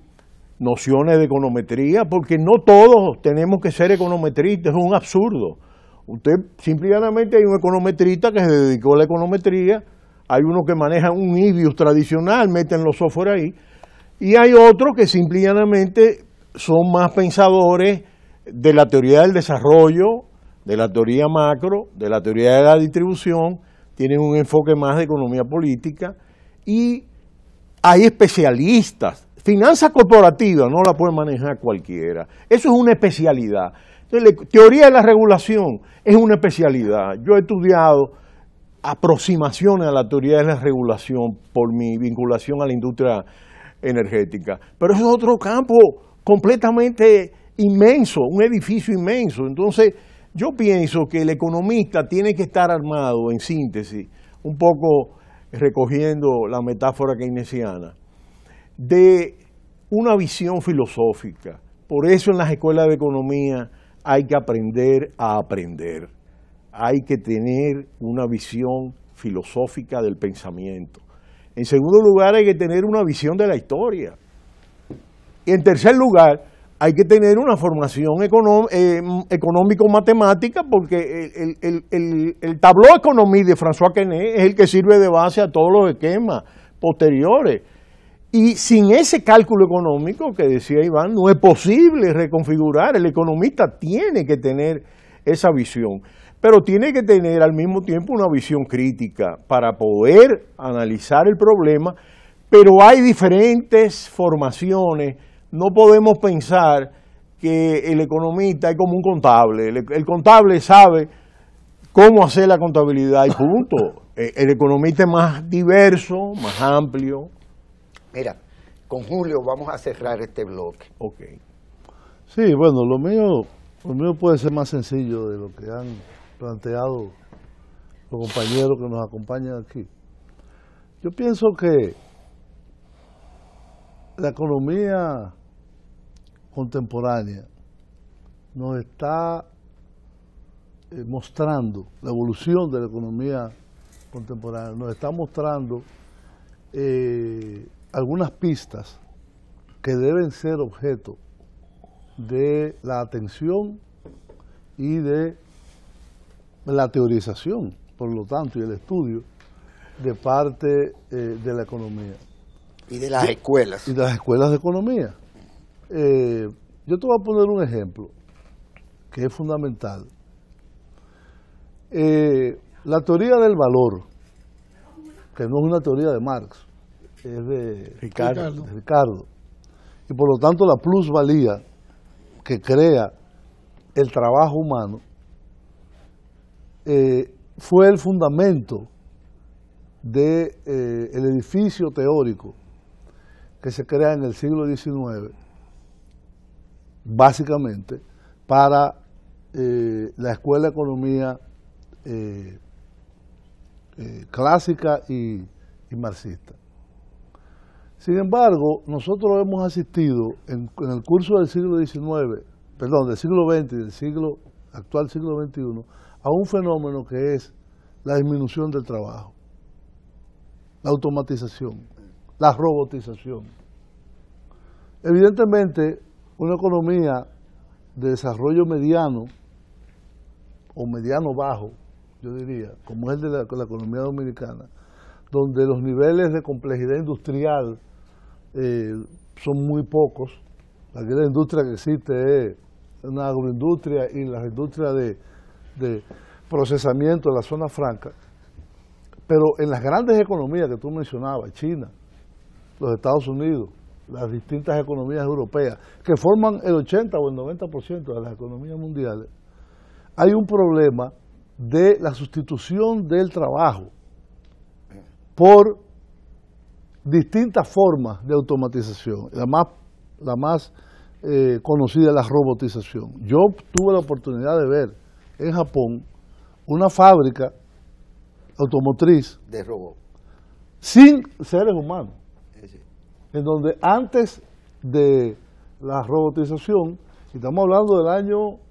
nociones de econometría, porque no todos tenemos que ser econometristas, es un absurdo. Usted simplemente hay un econometrista que se dedicó a la econometría, hay uno que maneja un IBIUS tradicional, meten los software ahí, y hay otros que simplemente son más pensadores de la teoría del desarrollo, de la teoría macro, de la teoría de la distribución, tienen un enfoque más de economía política y hay especialistas. Finanzas corporativas no la puede manejar cualquiera. Eso es una especialidad. teoría de la regulación es una especialidad. Yo he estudiado aproximaciones a la teoría de la regulación por mi vinculación a la industria energética. Pero eso es otro campo completamente inmenso, un edificio inmenso. Entonces, yo pienso que el economista tiene que estar armado, en síntesis, un poco recogiendo la metáfora keynesiana, de una visión filosófica. Por eso en las escuelas de economía hay que aprender a aprender. Hay que tener una visión filosófica del pensamiento. En segundo lugar, hay que tener una visión de la historia. Y en tercer lugar, hay que tener una formación eh, económico-matemática porque el, el, el, tabló economía de François Quenet es el que sirve de base a todos los esquemas posteriores. Y sin ese cálculo económico que decía Iván, no es posible reconfigurar. El economista tiene que tener esa visión, pero tiene que tener al mismo tiempo una visión crítica para poder analizar el problema, pero hay diferentes formaciones no podemos pensar que el economista es como un contable. El, contable sabe cómo hacer la contabilidad y punto. Eh, el, economista es más diverso, más amplio. Mira, con Julio vamos a cerrar este bloque. Ok. Sí, bueno, lo mío, lo mío puede ser más sencillo de lo que han planteado los compañeros que nos acompañan aquí. Yo pienso que la economía contemporánea nos está eh, mostrando la evolución de la economía contemporánea, nos está mostrando eh, algunas pistas que deben ser objeto de la atención y de la teorización, por lo tanto, y el estudio de parte eh, de la economía. Y de las escuelas. Y de las escuelas de economía. Eh, yo te voy a poner un ejemplo que es fundamental. Eh, la teoría del valor, que no es una teoría de Marx, es de Ricardo. Y por lo tanto la plusvalía que crea el trabajo humano eh, fue el fundamento del de, edificio teórico que se crea en el siglo XIX básicamente para eh, la Escuela de Economía eh, eh, Clásica y, Marxista. Sin embargo, nosotros hemos asistido en, en, el curso del siglo XIX, perdón, del siglo XX y del siglo, actual siglo XXI, a un fenómeno que es la disminución del trabajo, la automatización, la robotización. Evidentemente, una economía de desarrollo mediano o mediano bajo, yo diría, como es de la, economía dominicana, donde los niveles de complejidad industrial eh, son muy pocos. La la industria que existe es una agroindustria y la industria de, procesamiento de la zona franca. Pero en las grandes economías que tú mencionabas, China, los Estados Unidos, las distintas economías europeas, que forman el 80 o el 90% de las economías mundiales, hay un problema de la sustitución del trabajo por distintas formas de automatización. La más, la más eh, conocida es la robotización. Yo tuve la oportunidad de ver en Japón una fábrica automotriz de robots sin seres humanos en donde antes de la robotización, estamos hablando del año,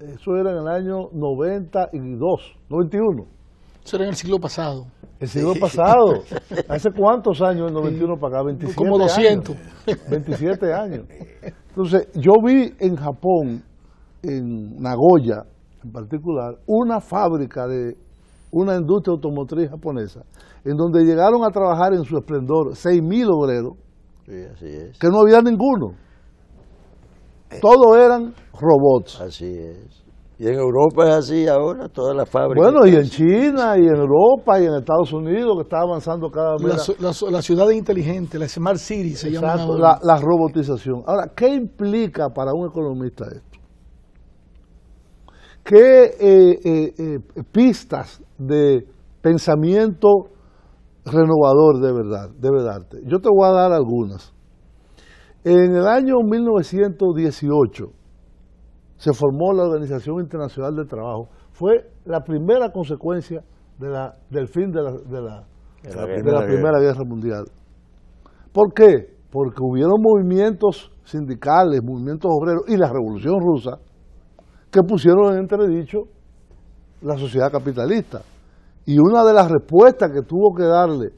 eso era en el año 92, 91. Eso era en el siglo pasado. El siglo pasado. ¿Hace cuántos años el 91 para acá? 27 Como 200. 27 años. Entonces, yo vi en Japón, en Nagoya en particular, una fábrica de una industria automotriz japonesa, en donde llegaron a trabajar en su esplendor 6.000 obreros, que no había ninguno. Todos eran robots. Así es. Y en Europa es así ahora, todas las fábricas. Bueno, y en China, y en Europa, y en Estados Unidos, que está avanzando cada vez más. La, ciudad inteligente, la Smart City se llama. La, la robotización. Ahora, ¿qué implica para un economista esto? qué eh, eh, eh, pistas de pensamiento renovador de verdad debe darte. Yo te voy a dar algunas. En el año 1918 se formó la Organización Internacional del Trabajo. Fue la primera consecuencia de la, del fin de la, la, Primera guerra. Mundial. ¿Por qué? Porque hubieron movimientos sindicales, movimientos obreros y la Revolución Rusa que pusieron en entredicho la sociedad capitalista. Y una de las respuestas que tuvo que darle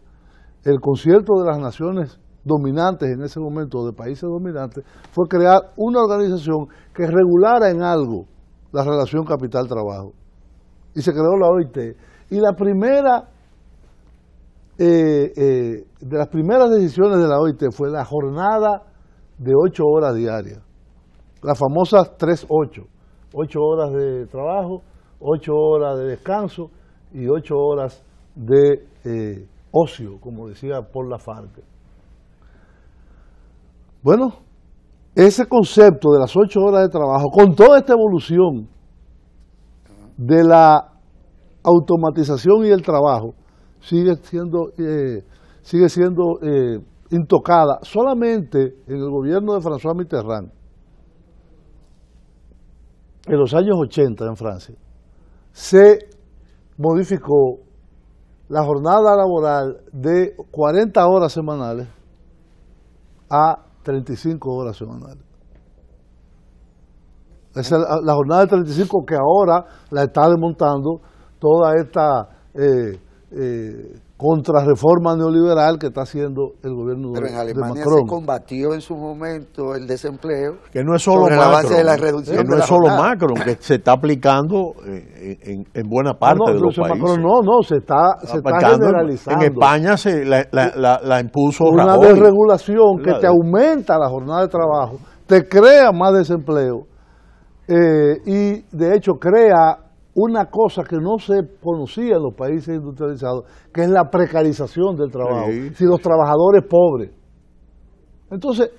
el concierto de las naciones dominantes en ese momento, de países dominantes, fue crear una organización que regulara en algo la relación capital-trabajo. Y se creó la OIT. Y la primera, eh, eh, de las primeras decisiones de la OIT fue la jornada de ocho horas diarias, las famosas 3-8 ocho horas de trabajo, ocho horas de descanso y ocho horas de eh, ocio, como decía Paul Lafargue. Bueno, ese concepto de las ocho horas de trabajo, con toda esta evolución de la automatización y el trabajo, sigue siendo, eh, sigue siendo eh, intocada solamente en el gobierno de François Mitterrand en los años 80 en Francia se modificó la jornada laboral de 40 horas semanales a 35 horas semanales. Esa es la, jornada de 35 que ahora la está desmontando toda esta eh, eh, contra reforma neoliberal que está haciendo el gobierno Pero Alemania se combatió en su momento el desempleo. Que no es solo Macron. que se está aplicando eh, en, buena parte de los países. no, no, se está, se está generalizando. En España se la, la impuso Una desregulación que te aumenta la jornada de trabajo, te crea más desempleo eh, y de hecho crea una cosa que no se conocía en los países industrializados, que es la precarización del trabajo, si los trabajadores pobres. Entonces,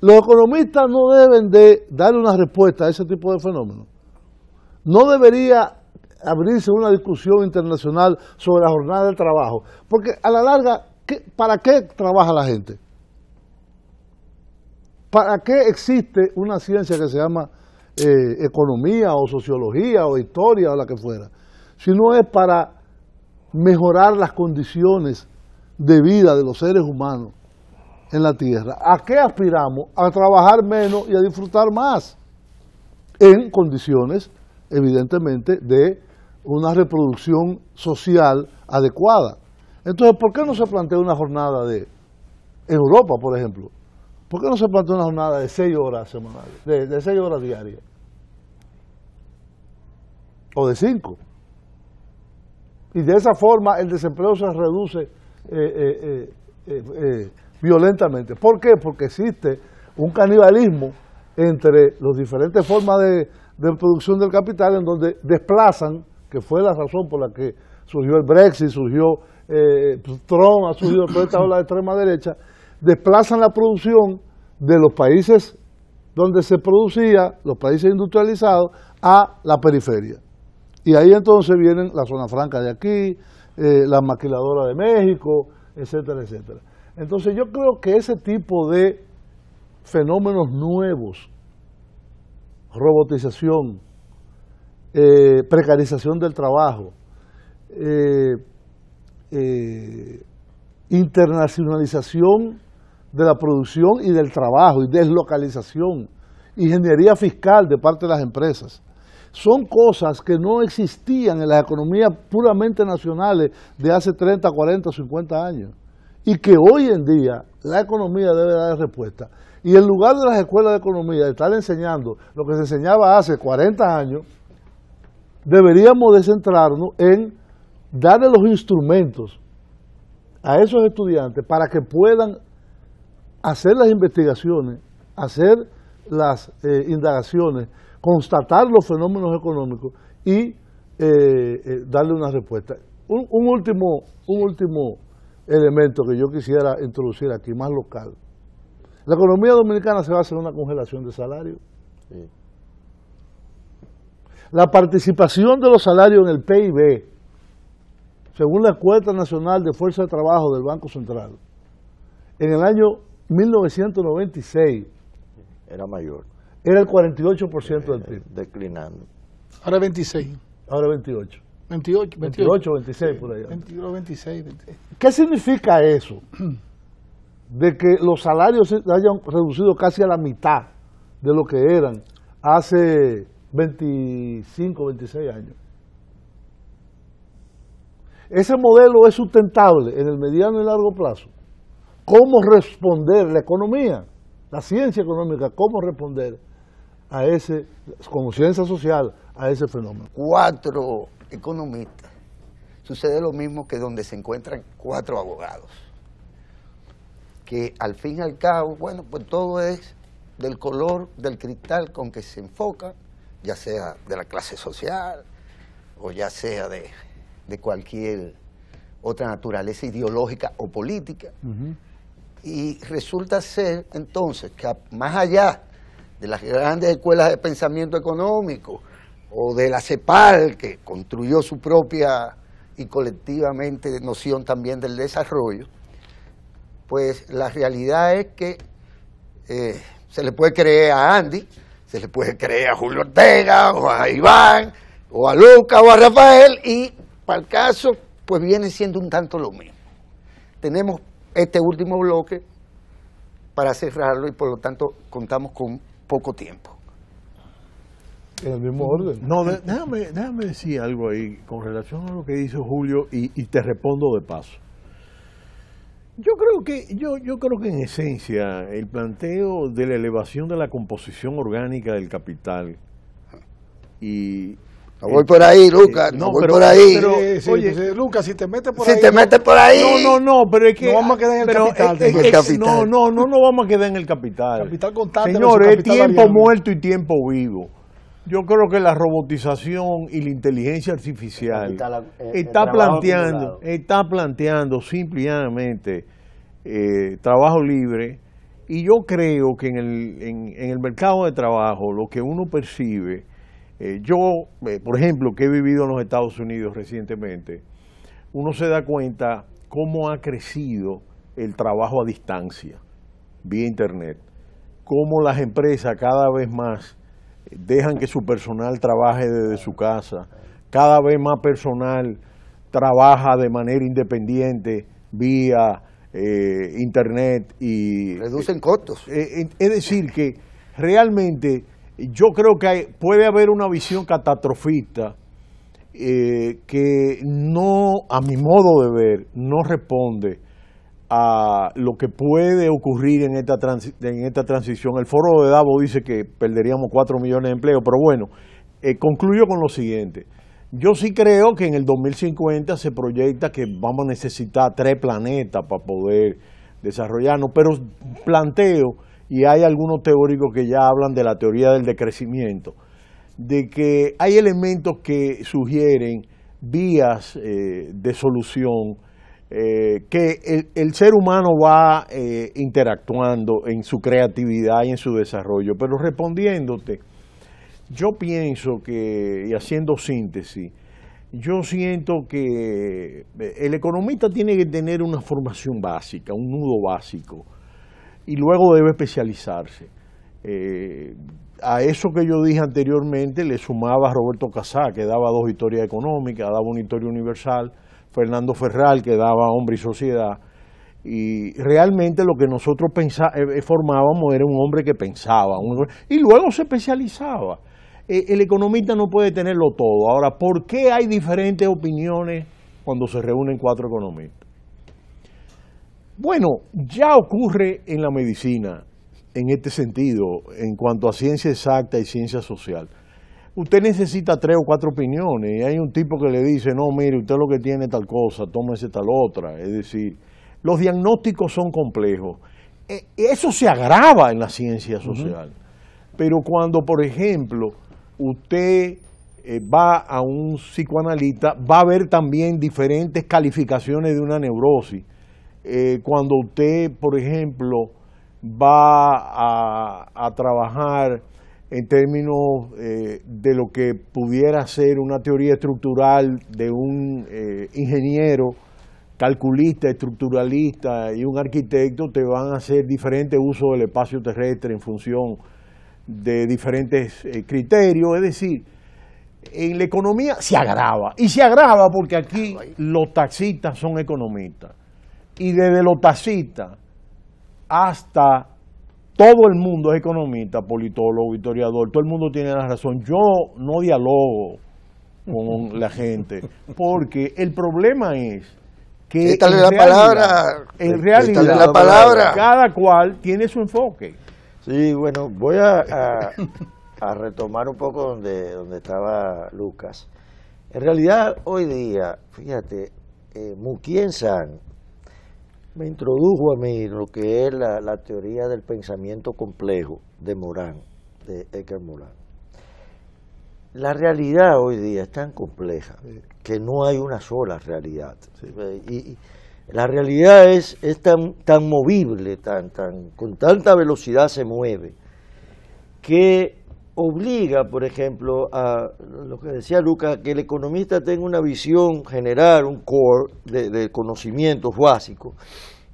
los economistas no deben de darle una respuesta a ese tipo de fenómenos. No debería abrirse una discusión internacional sobre la jornada del trabajo, porque a la larga, ¿para qué trabaja la gente? ¿Para qué existe una ciencia que se llama eh, economía o sociología o historia o la que fuera, sino es para mejorar las condiciones de vida de los seres humanos en la tierra. ¿A qué aspiramos? A trabajar menos y a disfrutar más en condiciones, evidentemente, de una reproducción social adecuada. Entonces, ¿por qué no se plantea una jornada de en Europa, por ejemplo? ¿Por qué no se plantea una jornada de seis horas semanales, de, seis horas diarias? O de cinco. Y de esa forma el desempleo se reduce eh, eh, eh, violentamente. ¿Por qué? Porque existe un canibalismo entre las diferentes formas de, producción del capital en donde desplazan, que fue la razón por la que surgió el Brexit, surgió Trump, ha surgido toda esta ola de extrema derecha, desplazan la producción de los países donde se producía, los países industrializados, a la periferia. Y ahí entonces vienen la zona franca de aquí, eh, la maquiladora de México, etcétera, etcétera. Entonces yo creo que ese tipo de fenómenos nuevos, robotización, eh, precarización del trabajo, eh, internacionalización de la producción y del trabajo y deslocalización, ingeniería fiscal de parte de las empresas. Son cosas que no existían en las economías puramente nacionales de hace 30, 40, 50 años y que hoy en día la economía debe dar respuesta. Y en lugar de las escuelas de economía estar enseñando lo que se enseñaba hace 40 años, deberíamos de centrarnos en darle los instrumentos a esos estudiantes para que puedan hacer las investigaciones, hacer las eh, indagaciones, constatar los fenómenos económicos y eh, eh, darle una respuesta. Un, último, un último elemento que yo quisiera introducir aquí, más local. La economía dominicana se va a hacer una congelación de salarios. La participación de los salarios en el PIB, según la Cuenta Nacional de Fuerza de Trabajo del Banco Central, en el año 1996 era mayor. Era el 48% del eh, PIB. Declinando. Ahora 26. Ahora 28. 28, 28, 26 por allá 26, 26. ¿Qué significa eso? De que los salarios se hayan reducido casi a la mitad de lo que eran hace 25, 26 años. ¿Ese modelo es sustentable en el mediano y largo plazo? cómo responder la economía, la ciencia económica, cómo responder a ese, como ciencia social, a ese fenómeno. Cuatro economistas, sucede lo mismo que donde se encuentran cuatro abogados, que al fin y al cabo, bueno, pues todo es del color del cristal con que se enfoca, ya sea de la clase social o ya sea de, cualquier otra naturaleza ideológica o política. Y resulta ser entonces que más allá de las grandes escuelas de pensamiento económico o de la CEPAL, que construyó su propia y colectivamente noción también del desarrollo, pues la realidad es que eh, se le puede creer a Andy, se le puede creer a Julio Ortega, o a Iván, o a Luca, o a Rafael, y para el caso, pues viene siendo un tanto lo mismo. Tenemos este último bloque para cerrarlo y por lo tanto contamos con poco tiempo. En el mismo orden. No, déjame, déjame decir algo ahí con relación a lo que dice Julio y, y te respondo de paso. Yo creo que, yo, yo creo que en esencia el planteo de la elevación de la composición orgánica del capital y, no ah, voy por ahí, Lucas. No, voy por ahí. Pero, oye, Lucas, si te metes por ahí. Si te metes por ahí. No, no, no, pero es que. No vamos a quedar en el capital. el capital. No, no, no, no vamos a quedar en el capital. Capital contable. Señores, capital tiempo muerto y tiempo vivo. Yo creo que la robotización y la inteligencia artificial está, eh, planteando, está planteando simplemente eh, trabajo libre. Y yo creo que en el, en, en el mercado de trabajo lo que uno percibe eh, yo, eh, por ejemplo, que he vivido en los Estados Unidos recientemente, uno se da cuenta cómo ha crecido el trabajo a distancia, vía Internet, cómo las empresas cada vez más eh, dejan que su personal trabaje desde su casa, cada vez más personal trabaja de manera independiente vía Internet y... Reducen costos. es decir, que realmente yo creo que puede haber una visión catastrofista eh, que no, a mi modo de ver, no responde a lo que puede ocurrir en esta, en esta transición. El foro de Davos dice que perderíamos 4 millones de empleos, pero bueno, eh, concluyo con lo siguiente. Yo sí creo que en el 2050 se proyecta que vamos a necesitar tres planetas para poder desarrollarnos, pero planteo y hay algunos teóricos que ya hablan de la teoría del decrecimiento, de que hay elementos que sugieren vías eh, de solución eh, que el, ser humano va eh, interactuando en su creatividad y en su desarrollo. Pero respondiéndote, yo pienso que, y haciendo síntesis, yo siento que el economista tiene que tener una formación básica, un nudo básico y luego debe especializarse. Eh, a eso que yo dije anteriormente le sumaba a Roberto Casá, que daba dos historias económicas, daba una historia universal, Fernando Ferral, que daba Hombre y Sociedad, y realmente lo que nosotros eh, eh, formábamos era un hombre que pensaba, y luego se especializaba. El economista no puede tenerlo todo. Ahora, ¿por qué hay diferentes opiniones cuando se reúnen cuatro economistas? Bueno, ya ocurre en la medicina, en este sentido, en cuanto a ciencia exacta y ciencia social. Usted necesita tres o cuatro opiniones y hay un tipo que le dice, no, mire, usted lo que tiene tal cosa, tómese tal otra. Es decir, los diagnósticos son complejos. E, eso se agrava en la ciencia social. Pero cuando, por ejemplo, usted eh, va a un psicoanalista, va a ver también diferentes calificaciones de una neurosis eh, cuando usted, por ejemplo, va a, trabajar en términos eh, de lo que pudiera ser una teoría estructural de un eh, ingeniero, calculista, estructuralista y un arquitecto, te van a hacer diferente uso del espacio terrestre en función de diferentes criterios. Es decir, en la economía se agrava, y se agrava porque aquí los taxistas son economistas y desde lo tacita hasta todo el mundo es economista, politólogo, historiador, todo el mundo tiene la razón. Yo no dialogo con la gente porque el problema es que en la palabra, en realidad cada cual tiene su enfoque. Sí, bueno, voy a, retomar un poco donde, donde estaba Lucas. En realidad, hoy día, fíjate, eh, Mukien San me introdujo a mí lo que es la, teoría del pensamiento complejo de Morán, de Edgar Morán. La realidad hoy día es tan compleja que no hay una sola realidad. la realidad es, es tan, tan movible, tan, tan, con tanta velocidad se mueve, que obliga, por ejemplo, a lo que decía Lucas, que el economista tenga una visión general, un core de, conocimientos básicos,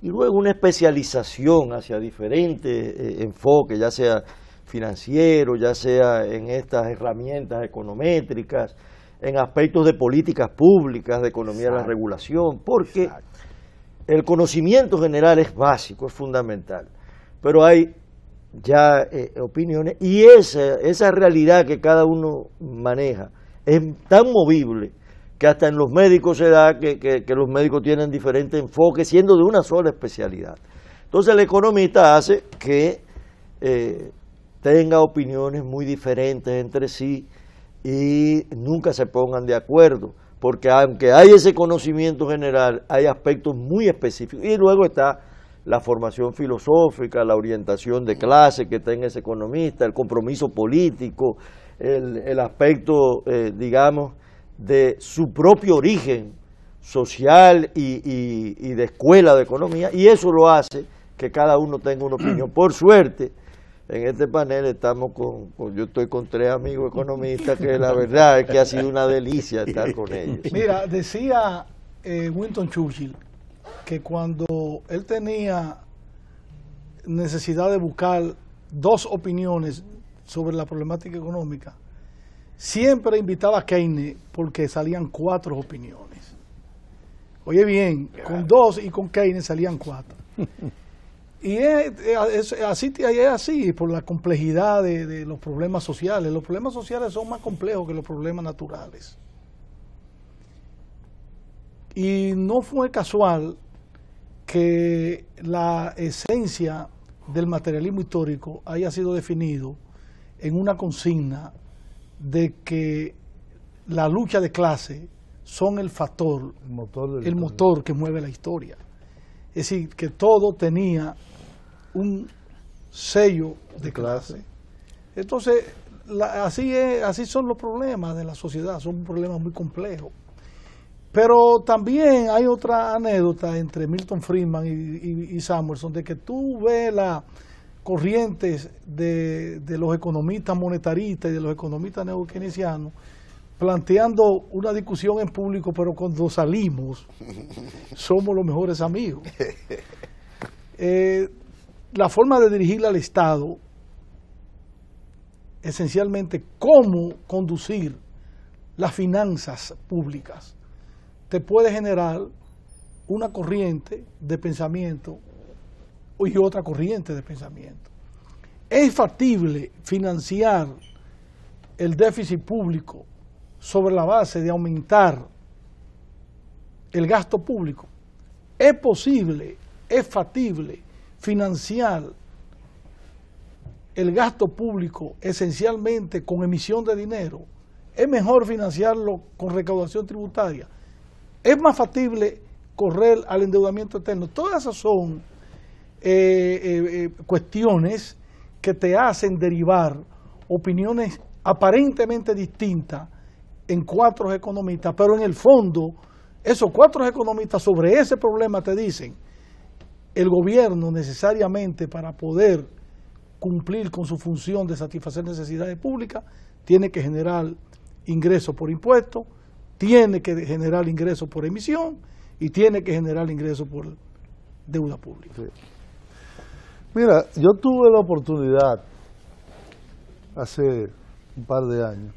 y luego una especialización hacia diferentes eh, enfoques, ya sea financiero, ya sea en estas herramientas econométricas, en aspectos de políticas públicas, de economía de la regulación, porque el conocimiento general es básico, es fundamental, pero hay ya eh, opiniones y esa, realidad que cada uno maneja es tan movible que hasta en los médicos se da que, los médicos tienen diferentes enfoques siendo de una sola especialidad. Entonces el economista hace que eh, tenga opiniones muy diferentes entre sí y nunca se pongan de acuerdo, porque aunque hay ese conocimiento general, hay aspectos muy específicos y luego está la formación filosófica, la orientación de clase que tenga ese economista, el compromiso político, el, aspecto, eh, digamos, de su propio origen social y, de escuela de economía, y eso lo hace que cada uno tenga una opinión. Por suerte, en este panel estamos con, yo estoy con tres amigos economistas que la verdad es que ha sido una delicia estar con ellos. Mira, decía eh, Winston Churchill que cuando él tenía necesidad de buscar dos opiniones sobre la problemática económica, siempre invitaba a Keynes porque salían cuatro opiniones. Oye bien, con dos y con Keynes salían cuatro. Y es, así, es así, por la complejidad de, los problemas sociales. Los problemas sociales son más complejos que los problemas naturales. Y no fue casual que la esencia del materialismo histórico haya sido definido en una consigna de que la lucha de clase son el factor, el motor, que mueve la historia. Es decir, que todo tenía un sello de, clase. Entonces, así, es, así son los problemas de la sociedad, son problemas muy complejos. Pero también hay otra anécdota entre Milton Friedman y, Samuelson de que tú ves las corrientes de, los economistas monetaristas y de los economistas neokeynesianos planteando una discusión en público, pero cuando salimos somos los mejores amigos. Eh, la forma de dirigir al Estado, esencialmente cómo conducir las finanzas públicas te puede generar una corriente de pensamiento y otra corriente de pensamiento. ¿Es factible financiar el déficit público sobre la base de aumentar el gasto público? ¿Es posible, es factible financiar el gasto público esencialmente con emisión de dinero? ¿Es mejor financiarlo con recaudación tributaria? es más factible correr al endeudamiento eterno. Todas esas son eh, eh, eh, cuestiones que te hacen derivar opiniones aparentemente distintas en cuatro economistas, pero en el fondo esos cuatro economistas sobre ese problema te dicen, el gobierno necesariamente para poder cumplir con su función de satisfacer necesidades públicas, tiene que generar ingresos por impuestos, tiene que generar ingresos por emisión y tiene que generar ingresos por deuda pública. Mira, yo tuve la oportunidad hace un par de años,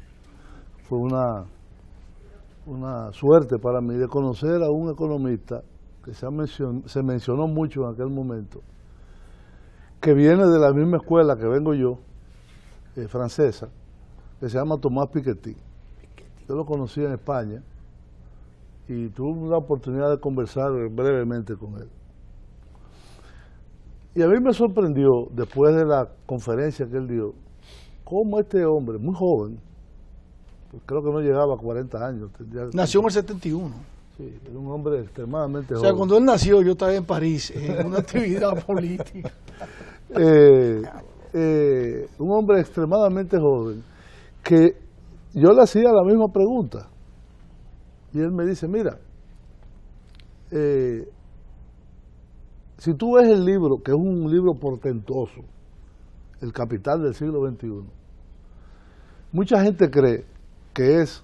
fue una, una suerte para mí de conocer a un economista que se, mencionó mucho en aquel momento, que viene de la misma escuela que vengo yo, eh, francesa, que se llama Tomás Piketty yo lo conocí en España y tuve la oportunidad de conversar brevemente con él. Y a mí me sorprendió, después de la conferencia que él dio, cómo este hombre, muy joven, pues creo que no llegaba a 40 años. Nació en el 71. Sí, era un hombre extremadamente joven. O sea, cuando él nació yo estaba en París, en una actividad política. Eh, eh, un hombre extremadamente joven que yo le hacía la misma pregunta. Y él me dice, mira, eh, si tú ves el libro, que es un libro portentoso, El Capital del siglo XXI, mucha gente cree que es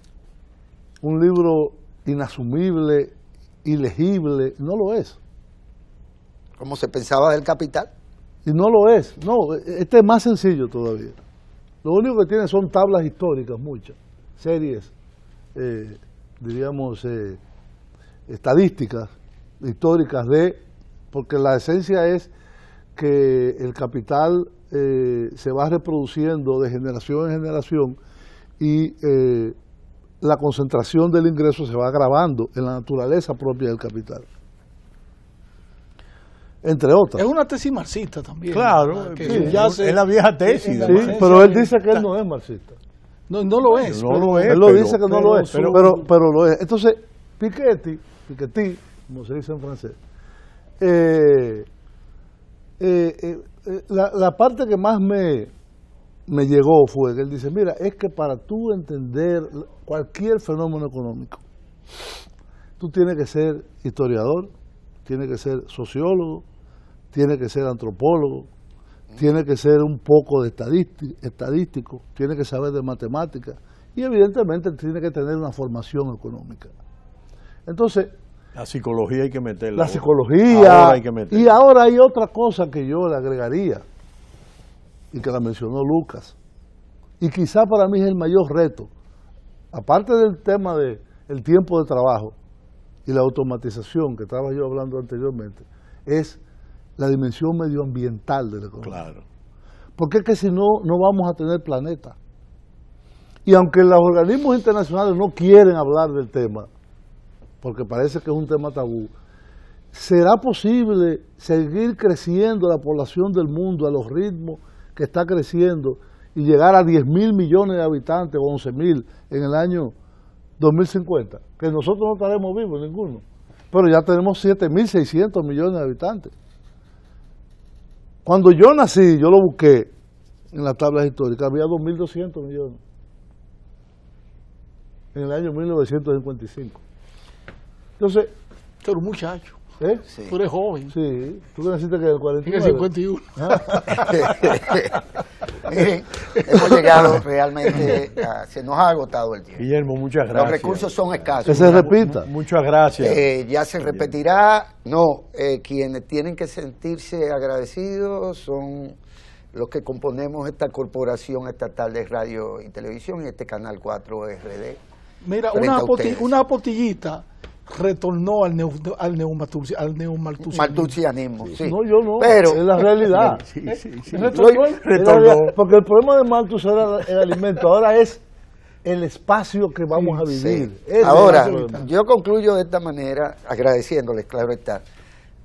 un libro inasumible, ilegible, no lo es. ¿Cómo se pensaba del Capital? Y no lo es, no, e, este es más sencillo todavía. Lo único que tiene son tablas históricas, muchas, series, eh, diríamos, eh, estadísticas históricas de, porque la esencia es que el capital eh, se va reproduciendo de generación en generación y la concentración del ingreso se va agravando en la naturaleza propia del capital entre otras. Es una tesis marxista también. Claro, es, la vieja tesis. pero él dice que él no es marxista. No, no lo es. lo es. Él lo dice que no lo es, pero, lo es. Entonces, Piketty, Piketty, como se dice en francés, eh, eh, eh, la, la, parte que más me, me llegó fue que él dice, mira, es que para tú entender cualquier fenómeno económico, tú tienes que ser historiador, tiene que ser sociólogo, tiene que ser antropólogo, tiene que ser un poco de estadístico, tiene que saber de matemáticas y evidentemente tiene que tener una formación económica. Entonces... La psicología hay que meterla. La psicología. hay que meterla. Y ahora hay otra cosa que yo le agregaría y que la mencionó Lucas. Y quizá para mí es el mayor reto, aparte del tema del tiempo de trabajo, y la automatización que estaba yo hablando anteriormente es la dimensión medioambiental de la economía. Claro. Porque es que si no, no vamos a tener planeta. Y aunque los organismos internacionales no quieren hablar del tema, porque parece que es un tema tabú, ¿será posible seguir creciendo la población del mundo a los ritmos que está creciendo y llegar a 10 mil millones de habitantes o 11 mil en el año 2050, que nosotros no estaremos vivos ninguno, pero ya tenemos 7.600 millones de habitantes. Cuando yo nací, yo lo busqué en las tablas históricas, había 2.200 millones en el año 1955. Entonces... Pero muchacho. ¿Eh? Tú eres joven. Sí. ¿Tú naciste que el 41? Ah. hemos llegado realmente, a, se nos ha agotado el tiempo. Guillermo, muchas gracias. Los recursos son escasos. Que se repita. Muchas gracias. Eh, ya se repetirá. No, eh, quienes tienen que sentirse agradecidos son los que componemos esta corporación estatal de radio y televisión y este canal 4 RD. Mira, una, una potillita retornó al, neo, al, al neumaltusianismo. Sí. No, yo no, es la realidad. porque el problema de Maltus era el alimento, ahora es el espacio que vamos a vivir. Ahora, yo concluyo de esta manera, agradeciéndoles, claro está,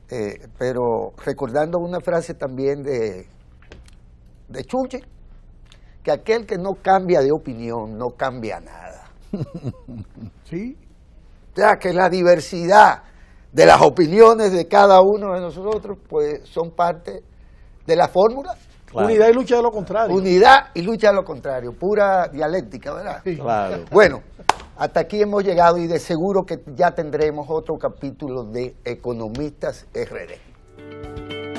eh, pero recordando una frase también de, de Chuche que aquel que no cambia de opinión no cambia nada. Sí, sea, que la diversidad de las opiniones de cada uno de nosotros, pues son parte de la fórmula. Unidad y lucha de lo contrario. Unidad y lucha de lo contrario, pura dialéctica, ¿verdad? Sí. Claro. Bueno, hasta aquí hemos llegado y de seguro que ya tendremos otro capítulo de Economistas RD.